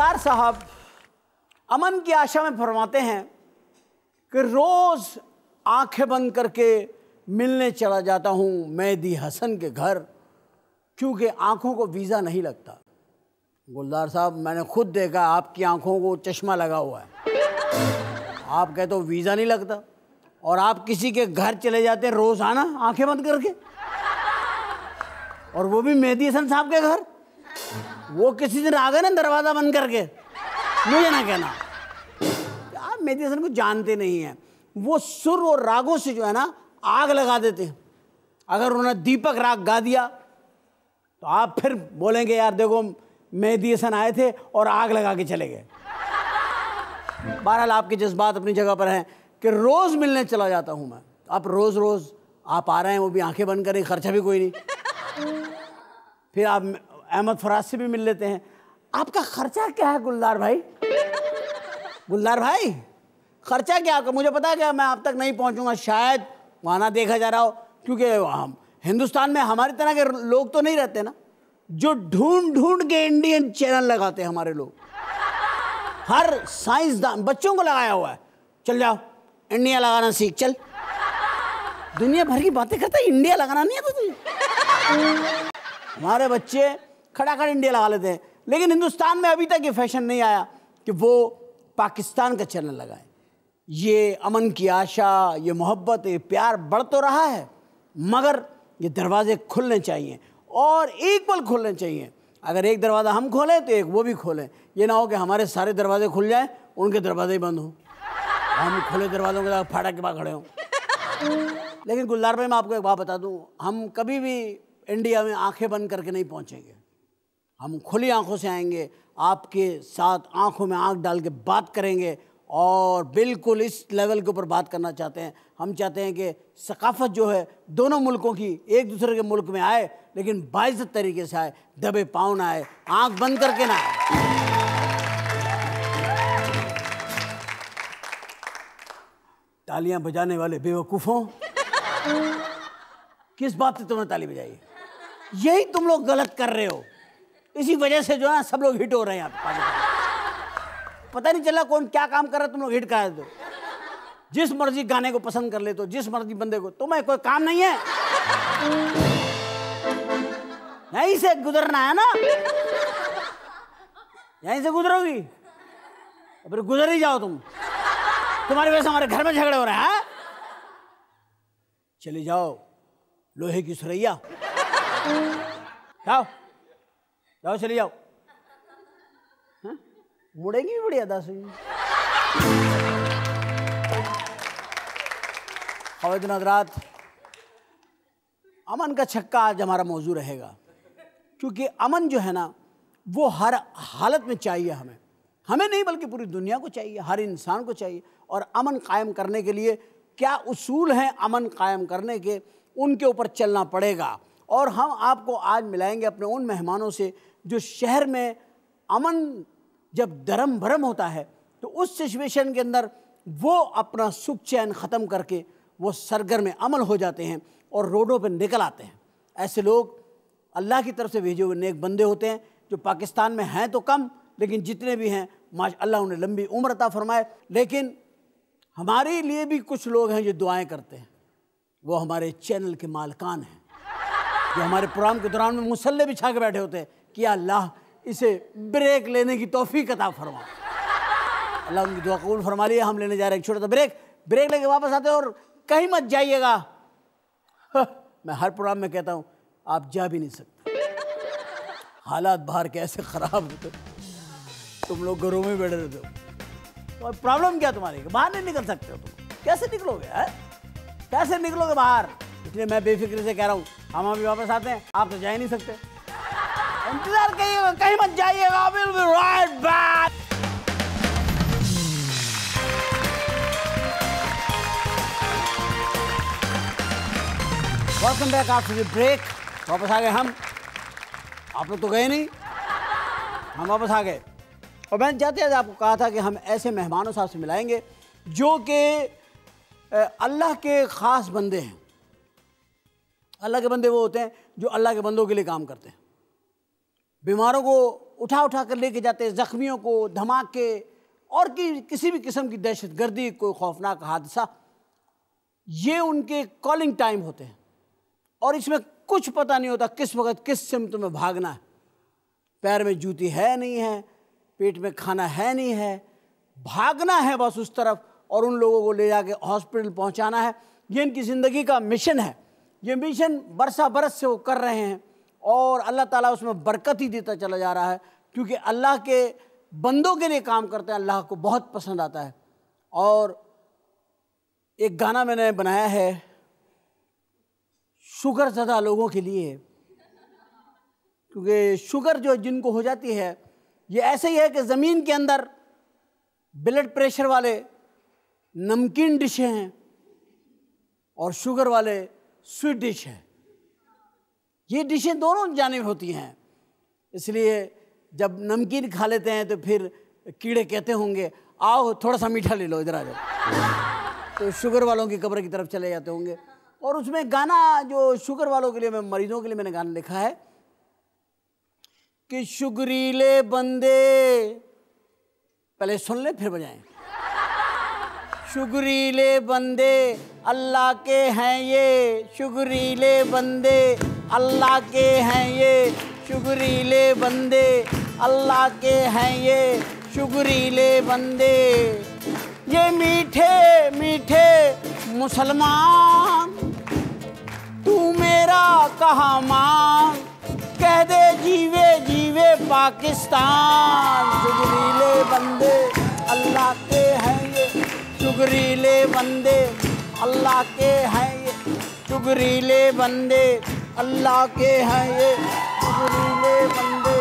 सरदार साहब अमन की आशा में फरमाते हैं कि रोज़ आंखें बंद करके मिलने चला जाता हूँ मेहदी हसन के घर क्योंकि आंखों को वीज़ा नहीं लगता गुलदार साहब मैंने खुद देखा आपकी आंखों को चश्मा लगा हुआ है आप कहते हो तो वीज़ा नहीं लगता और आप किसी के घर चले जाते हैं रोज़ाना आंखें बंद करके और वो भी मेहदी हसन साहब के घर वो किसी दिन आ गए ना दरवाज़ा बंद करके मुझे ना कहना आप मेडिटेशन को जानते नहीं हैं वो सुर और रागों से जो है ना आग लगा देते हैं अगर उन्होंने दीपक राग गा दिया तो आप फिर बोलेंगे यार देखो मेडिटेशन आए थे और आग लगा के चले गए बहरहाल आपके जज्बात अपनी जगह पर हैं कि रोज़ मिलने चला जाता हूँ मैं आप रोज़ रोज़ आप आ रहे हैं वो भी आंखें बंद करें खर्चा भी कोई नहीं फिर आप अहमद फराज से भी मिल लेते हैं आपका खर्चा क्या है गुलदार भाई गुलदार भाई खर्चा क्या आपका मुझे पता है क्या मैं आप तक नहीं पहुंचूंगा शायद वहाँ देखा जा रहा हो क्योंकि हम हिंदुस्तान में हमारी तरह के लोग तो नहीं रहते ना जो ढूंढ ढूंढ के इंडियन चैनल लगाते हैं हमारे लोग हर साइंसदान बच्चों को लगाया हुआ है चल जाओ इंडिया लगाना सीख चल दुनिया भर की बातें करता है इंडिया लगाना नहीं आता तुझे हमारे बच्चे खड़ा खड़ा इंडिया लगा लेते हैं लेकिन हिंदुस्तान में अभी तक ये फैशन नहीं आया कि वो पाकिस्तान का चैनल लगाए ये अमन की आशा ये मोहब्बत ये प्यार बढ़ तो रहा है मगर ये दरवाजे खुलने चाहिए और एक पल खुलने चाहिए अगर एक दरवाज़ा हम खोलें तो एक वो भी खोलें ये ना हो कि हमारे सारे दरवाजे खुल जाएं उनके दरवाजे ही बंद हों हम खुले दरवाज़ों के साथ फाटक के पास खड़े हों लेकिन गुलदार भाई मैं आपको एक बात बता दूँ हम कभी भी इंडिया में आंखें बंद करके नहीं पहुँचेंगे हम खुली आंखों से आएंगे आपके साथ आंखों में आंख डाल के बात करेंगे और बिल्कुल इस लेवल के ऊपर बात करना चाहते हैं हम चाहते हैं कि सकाफत जो है दोनों मुल्कों की एक दूसरे के मुल्क में आए लेकिन बाइज तरीके से आए दबे पाँव ना आए आँख बंद करके ना आए तालियां बजाने वाले बेवकूफ़ों किस बात से तुमने ताली बजाई यही तुम लोग गलत कर रहे हो इसी वजह से जो है सब लोग हिट हो रहे हैं आप पता नहीं चला कौन क्या काम कर रहा है तुम लोग हिट करा दो जिस मर्जी गाने को पसंद कर ले तो जिस मर्जी बंदे को तुम्हें तो कोई काम नहीं है यहीं से गुजरना है ना यहीं से गुजरोगी फिर गुजर ही जाओ तुम तुम्हारी वजह से हमारे घर में झगड़े हो रहे हैं चले जाओ लोहे की सुरैया जाओ जाओ चले जाओ हाँ? भी बढ़िया दस हवैद नजरात अमन का छक्का आज हमारा मौजू रहेगा क्योंकि अमन जो है ना वो हर हालत में चाहिए हमें हमें नहीं बल्कि पूरी दुनिया को चाहिए हर इंसान को चाहिए और अमन कायम करने के लिए क्या उसूल हैं अमन कायम करने के उनके ऊपर चलना पड़ेगा और हम आपको आज मिलाएंगे अपने उन मेहमानों से जो शहर में अमन जब धर्म भरम होता है तो उस सिचुएशन के अंदर वो अपना सुख चैन ख़त्म करके वो सरगर में अमल हो जाते हैं और रोडों पर निकल आते हैं ऐसे लोग अल्लाह की तरफ से भेजे हुए नेक बंदे होते हैं जो पाकिस्तान में हैं तो कम लेकिन जितने भी हैं माश अल्लाह उन्हें लंबी उम्र अता फरमाए लेकिन हमारे लिए भी कुछ लोग हैं जो दुआएं करते हैं वो हमारे चैनल के मालकान हैं जो हमारे प्रोग्राम के दौरान में मुसल्ले बिछा के बैठे होते हैं कि अल्लाह इसे ब्रेक लेने की तोहफी कता फरमा अल्लाह उनकी दुआ कबूल फरमा लिया हम लेने जा रहे हैं छोटा सा ब्रेक ब्रेक लेके वापस आते और कहीं मत जाइएगा हाँ, मैं हर प्रोग्राम में कहता हूँ आप जा भी नहीं सकते हालात बाहर कैसे ख़राब होते तुम लोग घरों में बैठे रहते हो और प्रॉब्लम क्या तुम्हारी बाहर नहीं निकल सकते हो तुम कैसे निकलोगे है? कैसे निकलोगे बाहर इसलिए मैं बेफिक्र से कह रहा हूँ हम अभी वापस आते हैं आप तो जा ही नहीं सकते इंतजार करिएगा कहीं मत जाइएगा will be right back welcome back after the break वापस आ गए हम आप लोग तो गए नहीं हम वापस आ गए और मैंने जाते जाते आपको कहा था कि हम ऐसे मेहमानों साहब से मिलाएंगे जो कि अल्लाह के ख़ास बंदे हैं अल्लाह के बंदे वो होते हैं जो अल्लाह के बंदों के लिए काम करते हैं बीमारों को उठा उठा कर लेके जाते ज़ख्मियों को धमाके और कि किसी भी किस्म की दहशत गर्दी कोई खौफनाक हादसा ये उनके कॉलिंग टाइम होते हैं और इसमें कुछ पता नहीं होता किस वक्त किस सिमत में भागना है पैर में जूती है नहीं है पेट में खाना है नहीं है भागना है बस उस तरफ और उन लोगों को ले जाके हॉस्पिटल पहुंचाना है ये इनकी ज़िंदगी का मिशन है ये मिशन बरसा बरस से वो कर रहे हैं और अल्लाह ताला उसमें बरकत ही देता चला जा रहा है क्योंकि अल्लाह के बंदों के लिए काम करते हैं अल्लाह को बहुत पसंद आता है और एक गाना मैंने बनाया है शुगर ज़्यादा लोगों के लिए क्योंकि शुगर जो जिनको हो जाती है ये ऐसे ही है कि ज़मीन के अंदर ब्लड प्रेशर वाले नमकीन डिशें हैं और शुगर वाले स्वीट डिश हैं ये डिशें दोनों जानब होती हैं इसलिए जब नमकीन खा लेते हैं तो फिर कीड़े कहते होंगे आओ थोड़ा सा मीठा ले लो इधर आ जाओ तो शुगर वालों की कब्र की तरफ चले जाते होंगे और उसमें गाना जो शुगर वालों के लिए मैं मरीजों के लिए मैंने गाना लिखा है कि शुगरीले बंदे पहले सुन ले फिर बजाएं शुगरीले बंदे अल्लाह के हैं ये शुगरीले बंदे अल्लाह के हैं ये शुगरीले बंदे अल्लाह के हैं ये शुगरीले बंदे ये मीठे मीठे मुसलमान तू मेरा कहा मान कह दे जीवे जीवे पाकिस्तान शुगरीले बंदे अल्लाह के हैं ये शुगरीले बंदे अल्लाह के हैं ये शुगरीले बंदे अल्लाह के हैं ये गुरीले बंदे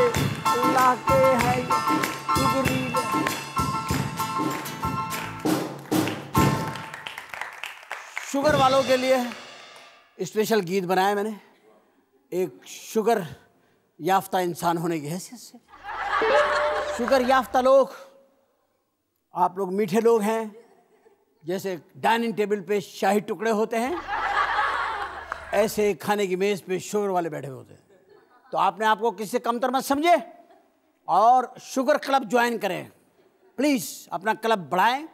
अल्लाह के हैं ये गुरीले शुगर वालों के लिए स्पेशल गीत बनाया मैंने एक शुगर याफ्ता इंसान होने की हैसियत से शुगर याफ्ता लोग आप लोग मीठे लोग हैं जैसे डाइनिंग टेबल पे शाही टुकड़े होते हैं ऐसे खाने की मेज़ पे शुगर वाले बैठे होते हैं तो आपने आपको किसी से कमतर मत समझे और शुगर क्लब ज्वाइन करें प्लीज़ अपना क्लब बढ़ाएं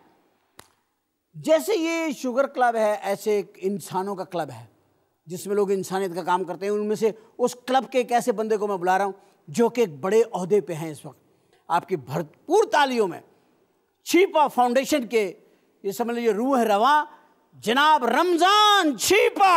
जैसे ये शुगर क्लब है ऐसे एक इंसानों का क्लब है जिसमें लोग इंसानियत का काम करते हैं उनमें से उस क्लब के एक ऐसे बंदे को मैं बुला रहा हूँ जो कि एक बड़े अहदे पे हैं इस वक्त आपकी भरपूर तालियों में छीपा फाउंडेशन के ये समझ लीजिए रूह रवा जनाब रमजान छीपा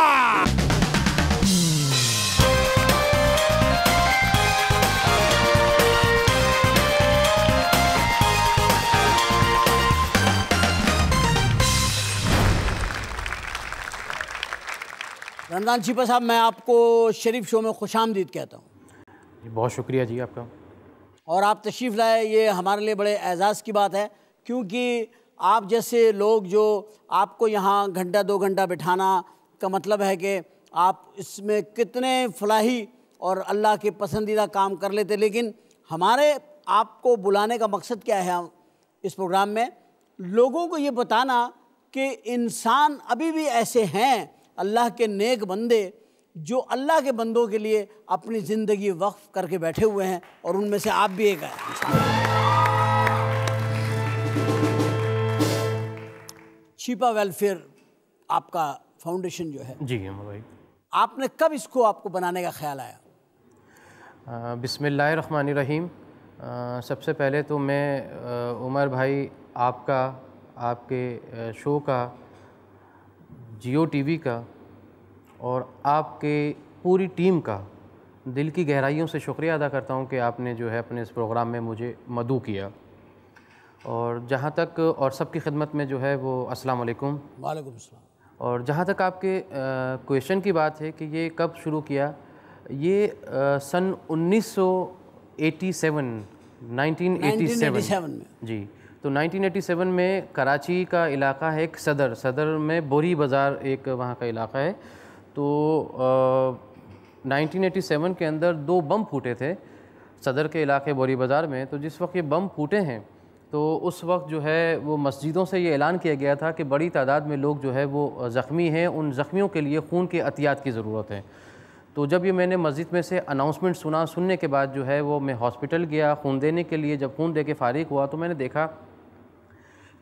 रमज़ान छीपा साहब मैं आपको शरीफ शो में खुश आमदीद कहता हूँ बहुत शुक्रिया जी आपका और आप तशरीफ़ लाए ये हमारे लिए बड़े एजाज़ की बात है क्योंकि आप जैसे लोग जो आपको यहाँ घंटा दो घंटा बिठाना का मतलब है कि आप इसमें कितने फलाही और अल्लाह के पसंदीदा काम कर लेते लेकिन हमारे आपको बुलाने का मकसद क्या है इस प्रोग्राम में लोगों को ये बताना कि इंसान अभी भी ऐसे हैं अल्लाह के नेक बंदे जो अल्लाह के बंदों के लिए अपनी ज़िंदगी वक्फ करके बैठे हुए हैं और उनमें से आप भी एक हैं शिपा वेलफेयर आपका फाउंडेशन जो है जी भाई आपने कब इसको आपको बनाने का ख्याल आया बिसमिल्ल रहीम सबसे पहले तो मैं आ, उमर भाई आपका आपके शो का जियो टीवी का और आपके पूरी टीम का दिल की गहराइयों से शुक्रिया अदा करता हूँ कि आपने जो है अपने इस प्रोग्राम में मुझे मदू किया और जहाँ तक और सब की खिदमत में जो है वो अस्सलाम वालेकुम वालेकुम और जहाँ तक आपके क्वेश्चन की बात है कि ये कब शुरू किया ये आ, सन 1987 1987 में जी तो 1987 में कराची का इलाका है एक सदर सदर में बोरी बाज़ार एक वहाँ का इलाका है तो आ, 1987 के अंदर दो बम फूटे थे सदर के इलाके बोरी बाज़ार में तो जिस वक्त ये बम फूटे हैं तो उस वक्त जो है वो मस्जिदों से ये ऐलान किया गया था कि बड़ी तादाद में लोग जो है वो ज़ख्मी हैं उन ज़ख्मियों के लिए खून के अतियात की ज़रूरत है तो जब ये मैंने मस्जिद में से अनाउंसमेंट सुना सुनने के बाद जो है वो मैं हॉस्पिटल गया खून देने के लिए जब खून दे के फारिग हुआ तो मैंने देखा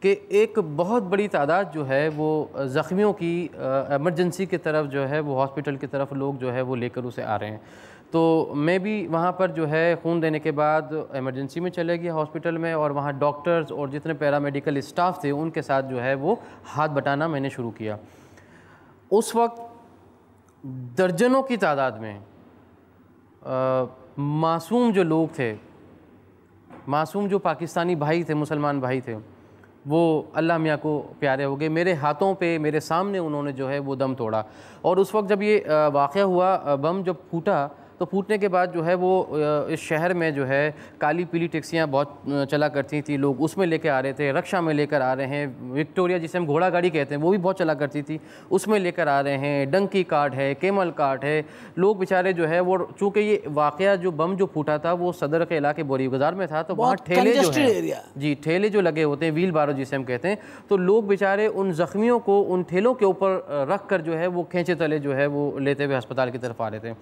कि एक बहुत बड़ी तादाद जो है वो ज़ख्मियों की एमरजेंसी की तरफ जो है वो हॉस्पिटल की तरफ लोग जो है वो लेकर उसे आ रहे हैं तो मैं भी वहाँ पर जो है खून देने के बाद इमरजेंसी में चले गए हॉस्पिटल में और वहाँ डॉक्टर्स और जितने पैरामेडिकल स्टाफ थे उनके साथ जो है वो हाथ बटाना मैंने शुरू किया उस वक्त दर्जनों की तादाद में आ, मासूम जो लोग थे मासूम जो पाकिस्तानी भाई थे मुसलमान भाई थे वो अल्लाह मियाँ को प्यारे हो गए मेरे हाथों पे मेरे सामने उन्होंने जो है वो दम तोड़ा और उस वक्त जब ये वाक़ हुआ बम जब फूटा तो फूटने के बाद जो है वो इस शहर में जो है काली पीली टैक्सियाँ बहुत चला करती थी लोग उसमें लेकर आ रहे थे रक्षा में लेकर आ रहे हैं विक्टोरिया जिसे हम घोड़ा गाड़ी कहते हैं वो भी बहुत चला करती थी उसमें लेकर आ रहे हैं डंकी कार्ड है केमल कार्ड है लोग बेचारे जो है वो चूँकि ये वाक़ जो बम जो फूटा था वो सदर के इलाके बोरी बाज़ार में था तो वहाँ ठेले जो जी ठेले जो लगे होते हैं व्हील बारो जिसे हम कहते हैं तो लोग बेचारे उन ज़ख्मियों को उन ठेलों के ऊपर रख कर जो है वो खींचे तले जो है वो लेते हुए अस्पताल की तरफ आ रहे थे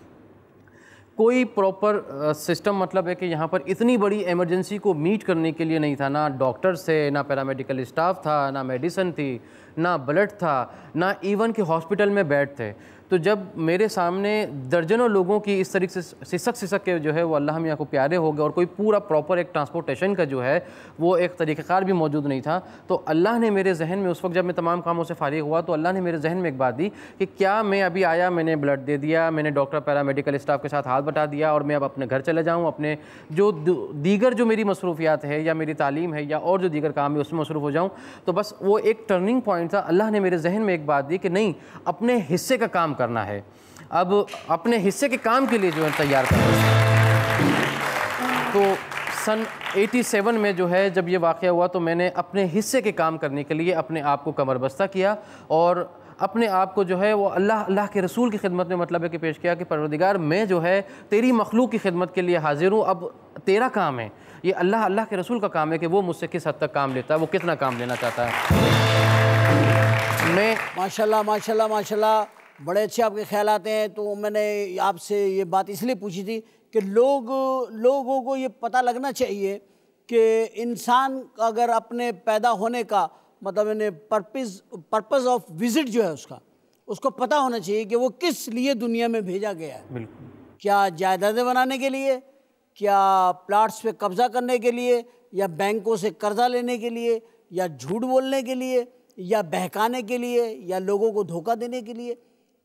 कोई प्रॉपर सिस्टम मतलब है कि यहाँ पर इतनी बड़ी इमरजेंसी को मीट करने के लिए नहीं था ना डॉक्टर्स थे ना पैरामेडिकल स्टाफ था ना मेडिसन थी ना ब्लड था ना इवन के हॉस्पिटल में बेड थे तो जब मेरे सामने दर्जनों लोगों की इस तरीके से सिसक सिसक के जो है वो अल्लाह मियाँ यहाँ को प्यारे हो गए और कोई पूरा प्रॉपर एक ट्रांसपोर्टेशन का जो है वो एक तरीक़ार भी मौजूद नहीं था तो अल्लाह ने मेरे जहन में उस वक्त जब मैं तमाम कामों से फारिग हुआ तो अल्लाह ने मेरे जहन में एक बात दी कि क्या मैं अभी आया मैंने ब्लड दे दिया मैंने डॉक्टर पैरा मेडिकल स्टाफ के साथ हाथ बटा दिया और मैं अब अपने घर चले जाऊँ अपने जो दीगर जो मेरी मसरूफियात है या मेरी तालीम है या और जो दीगर काम है उसमें मसरूफ़ हो जाऊँ तो बस वो एक टर्निंग पॉइंट था अल्लाह ने मेरे जहन में एक बात दी कि नहीं अपने हिस्से का काम करना है अब अपने हिस्से के काम के लिए जो है तैयार करना तो सन 87 में जो है जब ये वाक़ हुआ तो मैंने अपने हिस्से के काम करने के लिए अपने आप को कमरबस्ता किया और अपने आप को जो है वो अल्लाह अल्लाह के रसूल की खिदमत में मतलब है कि पेश किया कि परवरदिगार मैं जो है तेरी मखलूक की खिदमत के लिए हाजिर हूँ अब तेरा काम है ये अल्लाह अल्लाह के रसूल का काम है कि वो मुझसे किस हद तक काम लेता है वो कितना काम लेना चाहता है मैं माशाल्लाह माशाल्लाह माशाल्लाह बड़े अच्छे आपके ख्याल आते हैं तो मैंने आपसे ये बात इसलिए पूछी थी कि लोग लोगों को ये पता लगना चाहिए कि इंसान अगर अपने पैदा होने का मतलब इन्हें पर्पज़ पर्पज़ ऑफ विज़िट जो है उसका उसको पता होना चाहिए कि वो किस लिए दुनिया में भेजा गया है बिल्कुल क्या जायदादें बनाने के लिए क्या प्लाट्स पे कब्ज़ा करने के लिए या बैंकों से कर्जा लेने के लिए या झूठ बोलने के लिए या बहकाने के लिए या लोगों को धोखा देने के लिए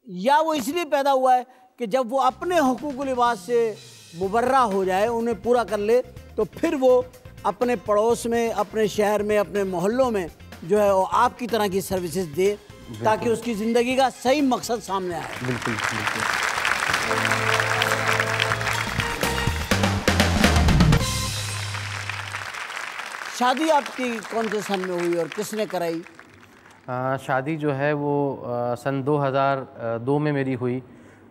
या वो इसलिए पैदा हुआ है कि जब वो अपने हकूक लिबास से मुबर्रा हो जाए उन्हें पूरा कर ले तो फिर वो अपने पड़ोस में अपने शहर में अपने मोहल्लों में जो है वो आपकी तरह की सर्विसेज दे ताकि उसकी ज़िंदगी का सही मकसद सामने आए बिल्कुल बिल्कुल शादी आपकी कौन से सन में हुई और किसने कराई शादी जो है वो सन 2002 में मेरी हुई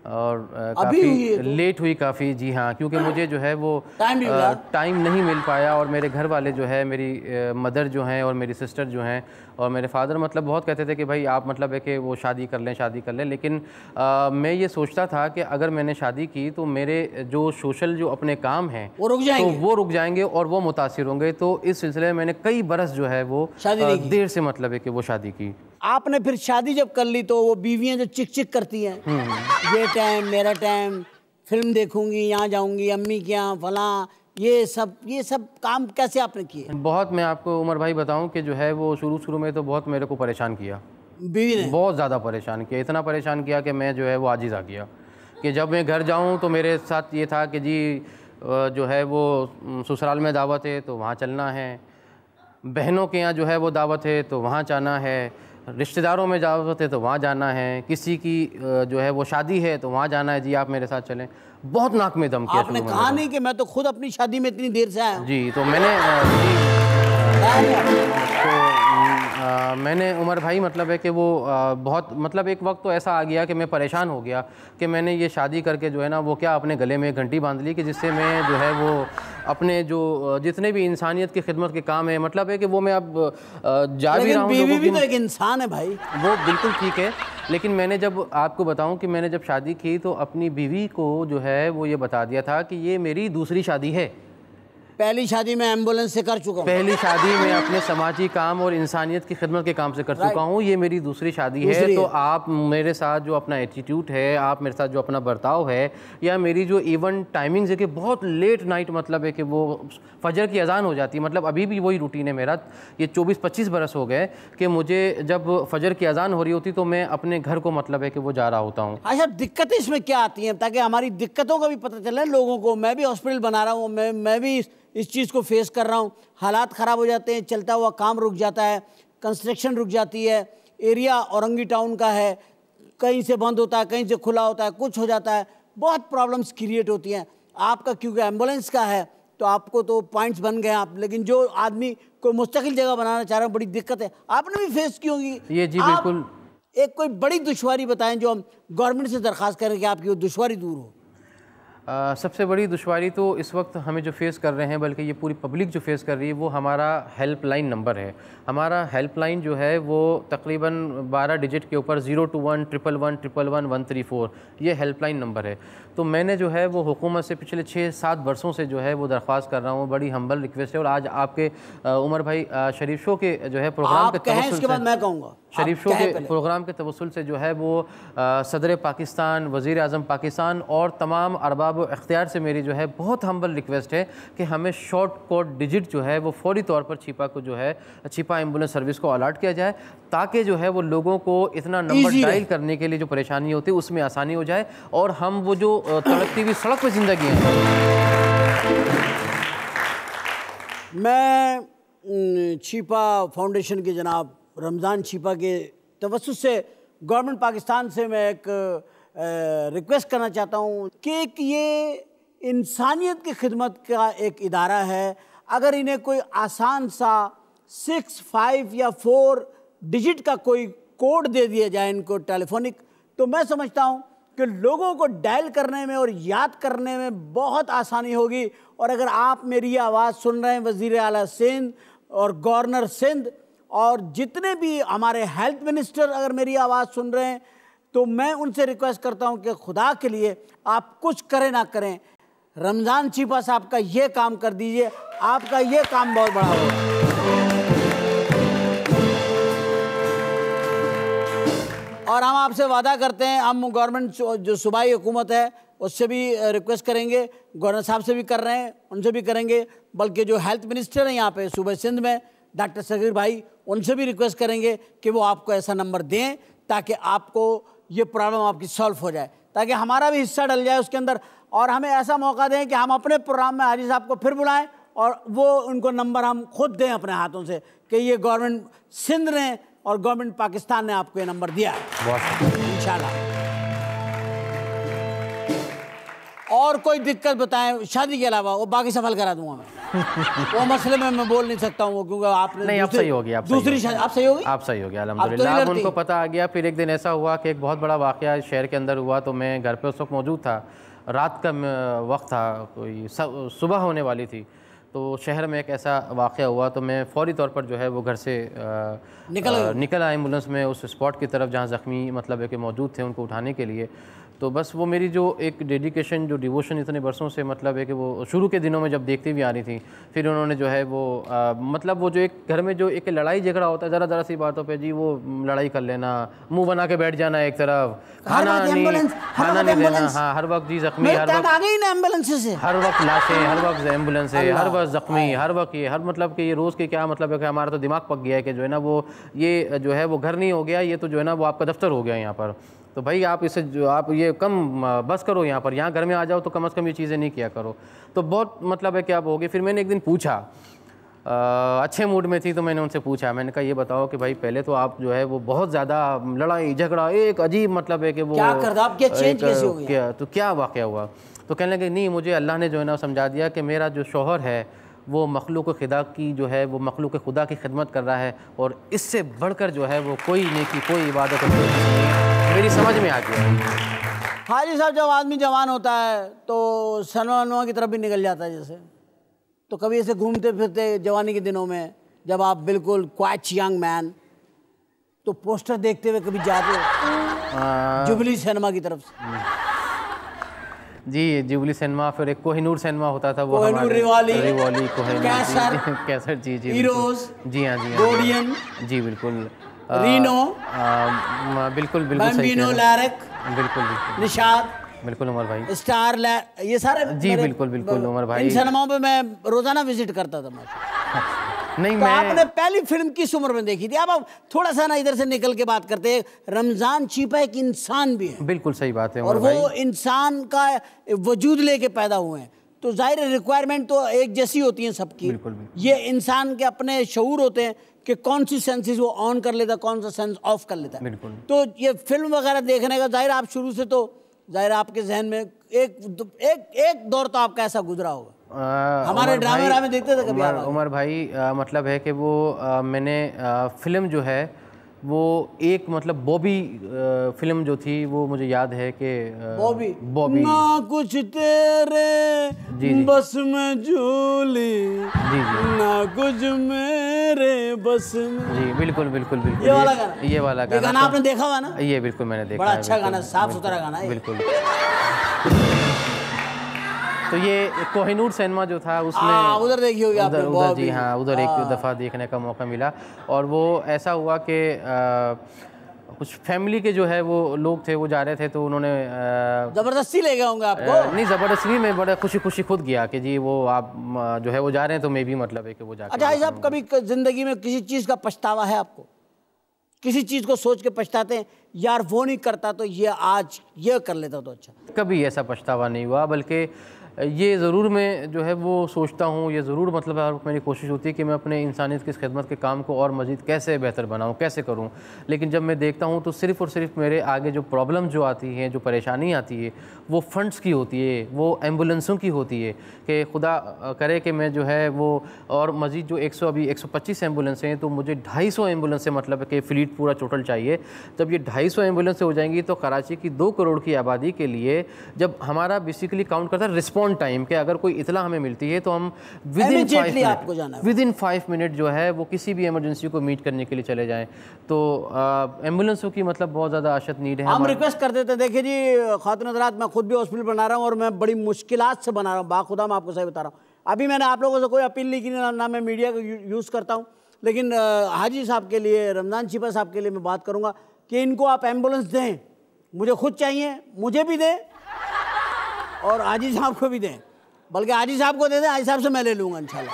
और काफ़ी लेट हुई तो? काफ़ी जी हाँ क्योंकि हाँ। मुझे जो है वो टाइम नहीं मिल पाया और मेरे घर वाले जो है मेरी मदर जो हैं और मेरी सिस्टर जो हैं और मेरे फादर मतलब बहुत कहते थे कि भाई आप मतलब है कि वो शादी कर लें शादी कर लें लेकिन आ, मैं ये सोचता था कि अगर मैंने शादी की तो मेरे जो सोशल जो अपने काम हैं वो रुक तो जाएंगे तो वो रुक जाएंगे और वो मुतासर होंगे तो इस सिलसिले में मैंने कई बरस जो है वो देर से मतलब है कि वो शादी की आपने फिर शादी जब कर ली तो वो बीवियां जो चिक चिक करती हैं हम्म। ये टाइम मेरा टाइम फिल्म देखूंगी यहाँ जाऊंगी अम्मी के यहाँ फला ये सब ये सब काम कैसे आपने किए बहुत मैं आपको उमर भाई बताऊं कि जो है वो शुरू शुरू में तो बहुत मेरे को परेशान किया बीवी ने बहुत ज़्यादा परेशान किया इतना परेशान किया कि मैं जो है वो आजिज आ गया कि जब मैं घर जाऊँ तो मेरे साथ ये था कि जी जो है वो ससुराल में दावत है तो वहाँ चलना है बहनों के यहाँ जो है वो दावत है तो वहाँ जाना है रिश्तेदारों में जाते है तो वहाँ जाना है किसी की जो है वो शादी है तो वहाँ जाना है जी आप मेरे साथ चलें बहुत नाक में दम किया आपने कहा नहीं कि मैं तो खुद अपनी शादी में इतनी देर से आया जी तो मैंने जी, तो आ, मैंने उमर भाई मतलब है कि वो आ, बहुत मतलब एक वक्त तो ऐसा आ गया कि मैं परेशान हो गया कि मैंने ये शादी करके जो है ना वो क्या अपने गले में घंटी बांध ली कि जिससे मैं जो है वो अपने जो जितने भी इंसानियत की खिदमत के काम है मतलब है कि वो मैं अब जा भी रहा हूँ भी तो एक इंसान है भाई वो बिल्कुल ठीक है लेकिन मैंने जब आपको बताऊं कि मैंने जब शादी की तो अपनी बीवी को जो है वो ये बता दिया था कि ये मेरी दूसरी शादी है पहली शादी में एम्बुलेंस से कर चुका हूँ पहली शादी में अपने समाजी काम और इंसानियत की खिदमत के काम से कर चुका हूँ ये मेरी दूसरी शादी है तो आप मेरे साथ जो अपना एटीट्यूड है आप मेरे साथ जो अपना बर्ताव है या मेरी जो इवन टाइमिंग्स है कि बहुत लेट नाइट मतलब है कि वो फजर की अजान हो जाती है मतलब अभी भी वही रूटीन है मेरा ये चौबीस पच्चीस बरस हो गए कि मुझे जब फजर की अजान हो रही होती तो मैं अपने घर को मतलब है कि वो जा रहा होता हूँ अच्छा दिक्कतें इसमें क्या आती हैं ताकि हमारी दिक्कतों का भी पता चले लोगों को मैं भी हॉस्पिटल बना रहा हूँ मैं मैं भी इस चीज़ को फेस कर रहा हूँ हालात ख़राब हो जाते हैं चलता हुआ काम रुक जाता है कंस्ट्रक्शन रुक जाती है एरिया औरंगी टाउन का है कहीं से बंद होता है कहीं से खुला होता है कुछ हो जाता है बहुत प्रॉब्लम्स क्रिएट होती हैं आपका क्योंकि एम्बुलेंस का है तो आपको तो पॉइंट्स बन गए आप लेकिन जो आदमी कोई मुस्तकिल जगह बनाना चाह रहे हैं बड़ी दिक्कत है आपने भी फेस की होगी ये जी बिल्कुल एक कोई बड़ी दुशारी बताएं जो हम गवर्नमेंट से दरखास्त करें कि आपकी वो दुशारी दूर हो आ, सबसे बड़ी दुशारी तो इस वक्त हमें जो फेस कर रहे हैं बल्कि ये पूरी पब्लिक जो फेस कर रही है वो हमारा हेल्पलाइन नंबर है हमारा हेल्पलाइन जो है वो तकरीबन 12 डिजिट के ऊपर zero two one triple one triple one one three four ये हेल्पलाइन नंबर है तो मैंने जो है वो हुकूमत से पिछले छः सात बरसों से जो है वो दरख्वास्त कर रहा हूँ बड़ी हम्बल रिक्वेस्ट है और आज आपके उमर भाई शरीफ शो के जो है प्रोग्राम के कहूँगा शरीफ शो के प्रोग्राम के तवसल से जो है वो सदर पाकिस्तान वज़ी अजम पाकिस्तान और तमाम अरबाब अख्तियार से मेरी जो है बहुत हम्बल रिक्वेस्ट है कि हमें शॉर्ट कोड डिजिट जो है वो फौरी तौर पर छिपा को जो है छिपा एम्बुलेंस सर्विस को अलाट किया जाए ताकि जो है वो लोगों को इतना नंबर डायल करने के लिए जो परेशानी होती है उसमें आसानी हो जाए और हम वो जो तड़कती हुई सड़क पर ज़िंदगी है मैं छिपा फाउंडेशन के जनाब रमज़ान छिपा के तवसुस से गवर्नमेंट पाकिस्तान से मैं एक रिक्वेस्ट करना चाहता हूँ कि एक ये इंसानियत की खिदमत का एक इदारा है अगर इन्हें कोई आसान सा सिक्स फाइव या फोर डिजिट का कोई कोड दे दिया जाए इनको टेलीफोनिक तो मैं समझता हूँ कि लोगों को डायल करने में और याद करने में बहुत आसानी होगी और अगर आप मेरी आवाज़ सुन रहे हैं वज़ी अला सिंध और गवर्नर सिंध और जितने भी हमारे हेल्थ मिनिस्टर अगर मेरी आवाज़ सुन रहे हैं तो मैं उनसे रिक्वेस्ट करता हूं कि खुदा के लिए आप कुछ करें ना करें रमज़ान चीपा साहब का ये काम कर दीजिए आपका ये काम बहुत बड़ा होगा और हम आपसे वादा करते हैं हम गवर्नमेंट जो सूबाई हुकूमत है उससे भी रिक्वेस्ट करेंगे गवर्नर साहब से भी कर रहे हैं उनसे भी करेंगे बल्कि जो हेल्थ मिनिस्टर हैं यहाँ पे सुबह सिंध में डॉक्टर सगीर भाई उनसे भी रिक्वेस्ट करेंगे कि वो आपको ऐसा नंबर दें ताकि आपको ये प्रॉब्लम आपकी सॉल्व हो जाए ताकि हमारा भी हिस्सा डल जाए उसके अंदर और हमें ऐसा मौका दें कि हम अपने प्रोग्राम में हाजी साहब को फिर बुलाएं और वो उनको नंबर हम खुद दें अपने हाथों से कि ये गवर्नमेंट सिंध ने और गवर्नमेंट पाकिस्तान ने आपको ये नंबर दिया है इन और कोई दिक्कत बताएं शादी के अलावा वो बाकी सफल करा दूंगा मैं वो मसले में मैं बोल नहीं सकता हूँ क्योंकि आपने नहीं आप सही होगी आप दूसरी शादी आप सही होगी आप सही होगी तो अलहमदिल्ला अब उनको पता आ गया फिर एक दिन ऐसा हुआ कि एक बहुत बड़ा वाक़ शहर के अंदर हुआ तो मैं घर पर उस वक्त मौजूद था रात का वक्त था कोई सुबह होने वाली थी तो शहर में एक ऐसा वाक़ हुआ तो मैं फौरी तौर पर जो है वो घर से आ, निकल निकल आए एम्बुलेंस में उस स्पॉट की तरफ जहाँ ज़ख्मी मतलब है कि मौजूद थे उनको उठाने के लिए तो बस वो मेरी जो एक डेडिकेशन जो डिवोशन इतने बरसों से मतलब है कि वो शुरू के दिनों में जब देखती भी आ रही थी फिर उन्होंने जो है वो आ, मतलब वो जो एक घर में जो एक लड़ाई झगड़ा होता है ज़रा ज़रा सी बातों पे जी वो लड़ाई कर लेना मुंह बना के बैठ जाना एक तरफ खाना नहीं खाना नहीं देना हाँ हर वक्त जी जख्मी हर वक्त हर वक्त लाशें हर वक्त एम्बुलेंस है हर वक्त जख्मी हर वक्त ये हर मतलब कि ये रोज़ के क्या मतलब है कि हमारा तो दिमाग पक गया है कि जो है ना वो ये जो है वो घर नहीं हो गया ये तो जो है ना वो आपका दफ्तर हो गया यहाँ पर तो भाई आप इसे जो आप ये कम बस करो यहाँ पर यहाँ घर में आ जाओ तो कम अज़ कम ये चीज़ें नहीं किया करो तो बहुत मतलब है कि आप हो गए फिर मैंने एक दिन पूछा आ, अच्छे मूड में थी तो मैंने उनसे पूछा मैंने कहा ये बताओ कि भाई पहले तो आप जो है वो बहुत ज़्यादा लड़ाई झगड़ा एक अजीब मतलब है कि वो क्या कर आप क्या चेंज कैसे हो गया? तो क्या वाक़ हुआ तो कहने लगे नहीं मुझे अल्लाह ने जो है ना समझा दिया कि मेरा जो शोहर है वो मखलूक खुदा की जो है वो मखलूक खुदा की खिदमत कर रहा है और इससे बढ़कर जो है वो कोई की कोई इबादत नहीं मेरी समझ में आ गया हाजी साहब जब आदमी जवान होता है तो सनवा वनवा की तरफ भी निकल जाता है जैसे तो कभी ऐसे घूमते फिरते जवानी के दिनों में जब आप बिल्कुल क्वाच यंग मैन तो पोस्टर देखते हुए कभी जाते हो जुबली सिनेमा की तरफ से जी जुबली सिनेमा फिर एक कोहिनूर सिनेमा होता था वो कोहिनूर रिवाली रिवाली कोहिनूर कैसर कैसर जी जी हीरोज जी हाँ जी हाँ जी बिल्कुल रीनो बिल्कुल बिल्कुल बीनो लारक बिल्कुल बिल्कुल निशाद बिल्कुल उमर भाई स्टार लैर ये सारे जी बिल्कुल बिल्कुल उमर भाई इन सिनेमाओं पे मैं रोजाना विजिट करता था मैं नहीं तो मैं आपने पहली फिल्म किस उम्र में देखी थी अब आप थोड़ा सा ना इधर से निकल के बात करते हैं रमजान चीपा एक इंसान भी है बिल्कुल सही बात है और वो इंसान का वजूद लेके पैदा हुए हैं तो जाहिर रिक्वायरमेंट तो एक जैसी होती है सबकी ये इंसान के अपने शूर होते हैं कि कौन सी सेंसेस वो ऑन कर लेता कौन सा सेंस ऑफ कर लेता बिल्कुल तो ये फिल्म वगैरह देखने का जाहिर आप शुरू से तो जाहिर आपके जहन में एक एक एक दौर तो आपका ऐसा गुजरा होगा हमारे ड्रामे देखते थे कभी उमर, उमर भाई आ, मतलब है कि वो आ, मैंने आ, फिल्म जो है वो एक मतलब बॉबी फिल्म जो थी वो मुझे याद है कि बॉबी बॉबी ना कुछ तेरे जी जी। बस में झूली जी जी ना कुछ मेरे बस में जी बिल्कुल बिल्कुल बिल्कुल ये वाला गाना ये वाला गाना, आपने देखा हुआ ना ये बिल्कुल मैंने देखा बड़ा अच्छा गाना साफ सुथरा गाना है बिल्कुल तो ये कोहिनूर सिनेमा जो था उसमें हाँ, उधर देखी होगी उधर उधर जी हाँ उधर एक हाँ। दफ़ा देखने का मौका मिला और वो ऐसा हुआ कि कुछ फैमिली के जो है वो लोग थे वो जा रहे थे तो उन्होंने ज़बरदस्ती ले गया होंगे आपको नहीं ज़बरदस्ती में बड़ा खुशी खुशी खुद गया कि जी वो आप जो है वो जा रहे हैं तो मैं भी मतलब है कि वो जा अच्छा साहब कभी ज़िंदगी में किसी चीज़ का पछतावा है आपको किसी चीज़ को सोच के पछताते हैं यार वो नहीं करता तो ये आज ये कर लेता तो अच्छा कभी ऐसा पछतावा नहीं हुआ बल्कि ये ज़रूर मैं जो है वो सोचता हूँ ये ज़रूर मतलब हर मेरी कोशिश होती है कि मैं अपने इंसानियत की खिदमत के काम को और मज़ीद कैसे बेहतर बनाऊँ कैसे करूँ लेकिन जब मैं देखता हूँ तो सिर्फ़ और सिर्फ मेरे आगे जो प्रॉब्लम जो आती हैं जो परेशानी आती है वो फ़ंड्स की होती है वो एम्बुलेंसों की होती है कि खुदा करे कि मैं जो है वो और मज़ीद जो एक सौ अभी एक सौ पच्चीस एम्बुलेंसें हैं तो मुझे ढाई सौ एम्बुलेंसें मतलब कि फ्लीट पूरा टोटल चाहिए जब ये ढाई सौ एम्बुलेंसें हो जाएंगी तो कराची की दो करोड़ की आबादी के लिए जब हमारा बेसिकली काउंट करता है रिस्पॉन्स ऑन टाइम कि अगर कोई इतला हमें मिलती है तो हम within five within five minute जो है वो किसी भी इमरजेंसी को मीट करने के लिए चले जाएँ तो एम्बुलेंसों की मतलब बहुत ज़्यादा आशत नीड है हम रिक्वेस्ट कर देते हैं देखिए जी खातन हजरात मैं खुद भी हॉस्पिटल बना रहा हूँ और मैं बड़ी मुश्किल से बना रहा हूँ बाखुदा मैं आपको सही बता रहा हूँ अभी मैंने आप लोगों से कोई अपील नहीं की ना, मैं मीडिया का यूज़ करता हूँ लेकिन हाजी साहब के लिए रमज़ान शिपा साहब के लिए मैं बात करूँगा कि इनको आप एम्बुलेंस दें मुझे खुद चाहिए मुझे भी दें और आजी साहब को भी दें बल्कि आजी साहब को दे दें आजी साहब से मैं ले लूँगा इनशाला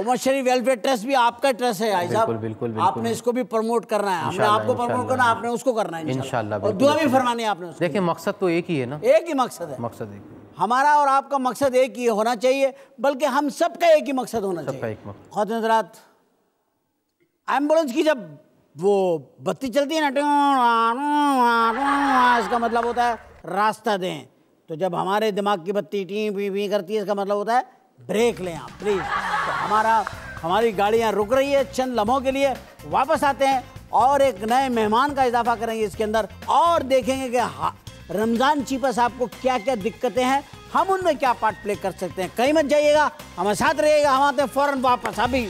उमर शरीफ वेलफेयर ट्रस्ट भी आपका ट्रस्ट है आई साहब बिल्कुल आपने इसको भी प्रमोट करना है हमने आपको प्रमोट करना आपने उसको करना है इंशाल्लाह और दुआ भी फरमानी है आपने देखिए मकसद तो एक ही है ना एक ही मकसद है मकसद एक हमारा और आपका मकसद एक ही होना चाहिए बल्कि हम सबका एक ही मकसद होना चाहिए खातन हजरात एम्बुलेंस की जब वो बत्ती चलती है ना इसका मतलब होता है रास्ता दें तो जब हमारे दिमाग की बत्ती टी पी पी करती है इसका मतलब होता है ब्रेक लें आप प्लीज़ तो हमारा हमारी गाड़ियाँ रुक रही है चंद लम्हों के लिए वापस आते हैं और एक नए मेहमान का इजाफा करेंगे इसके अंदर और देखेंगे कि रमज़ान चीपा साहब को क्या क्या दिक्कतें हैं हम उनमें क्या पार्ट प्ले कर सकते हैं कहीं मत जाइएगा हमारे साथ रहिएगा हम आते हैं फ़ौरन वापस अभी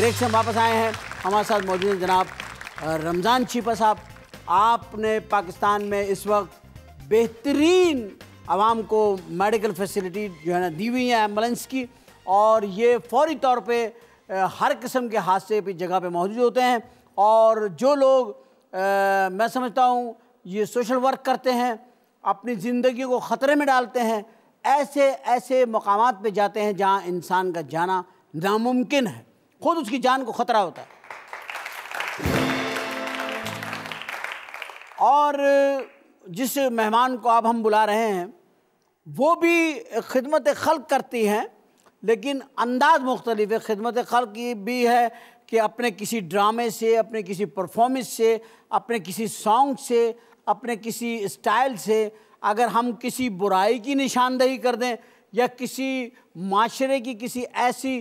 ब्रेक से हम वापस आए हैं हमारे साथ मौजूद हैं जनाब रमज़ान चीपा साहब आपने पाकिस्तान में इस वक्त बेहतरीन आवाम को मेडिकल फैसिलिटी जो है ना दी हुई है एम्बुलेंस की और ये फौरी तौर पे हर किस्म के हादसे की जगह पे मौजूद होते हैं और जो लोग आ, मैं समझता हूँ ये सोशल वर्क करते हैं अपनी ज़िंदगी को ख़तरे में डालते हैं ऐसे ऐसे मकाम पर जाते हैं जहाँ इंसान का जाना नामुमकिन है खुद उसकी जान को खतरा होता है और जिस मेहमान को आप हम बुला रहे हैं वो भी खिदमत खल्क करती हैं लेकिन अंदाज मुख्तलिफ है खिदमत खल्क भी है कि अपने किसी ड्रामे से अपने किसी परफॉर्मेंस से अपने किसी सॉन्ग से अपने किसी स्टाइल से अगर हम किसी बुराई की निशानदेही कर दें या किसी माशरे की किसी ऐसी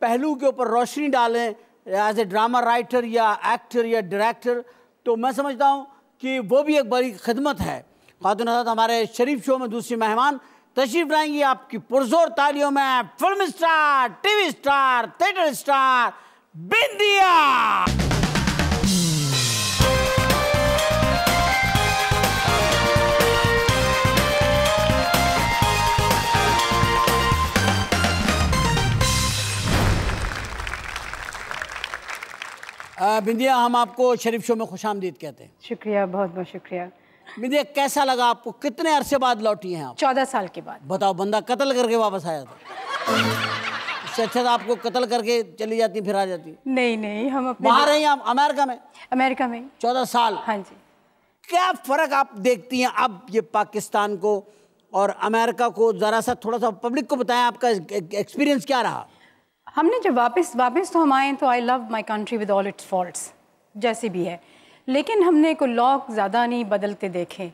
पहलू के ऊपर रोशनी डालें एज ए ड्रामा राइटर या एक्टर या डायरेक्टर तो मैं समझता हूँ कि वो भी एक बड़ी खदमत है खातून हजरत हमारे शरीफ शो में दूसरी मेहमान तशरीफ लाएंगी आपकी पुरजोर तालियों में film star TV star theatre star Bindiya Bindiya हम आपको शरीफ शो में खुश आमदीद कहते हैं शुक्रिया बहुत बहुत शुक्रिया बिंदिया कैसा लगा आपको कितने अरसे बाद लौटी हैं आप चौदह साल के बाद बताओ बंदा कत्ल करके वापस आया था अच्छा तो आपको कत्ल करके चली जाती फिर आ जाती नहीं नहीं हम अपने बाहर हैं आप अमेरिका में अमेरिका में चौदह साल हाँ जी क्या फ़र्क आप देखती हैं अब ये पाकिस्तान को और अमेरिका को ज़रा सा थोड़ा सा पब्लिक को बताएं आपका एक्सपीरियंस क्या रहा हमने जब वापस वापस तो हम आए तो I love my country with all its faults जैसी भी है लेकिन हमने को लॉक ज़्यादा नहीं बदलते देखे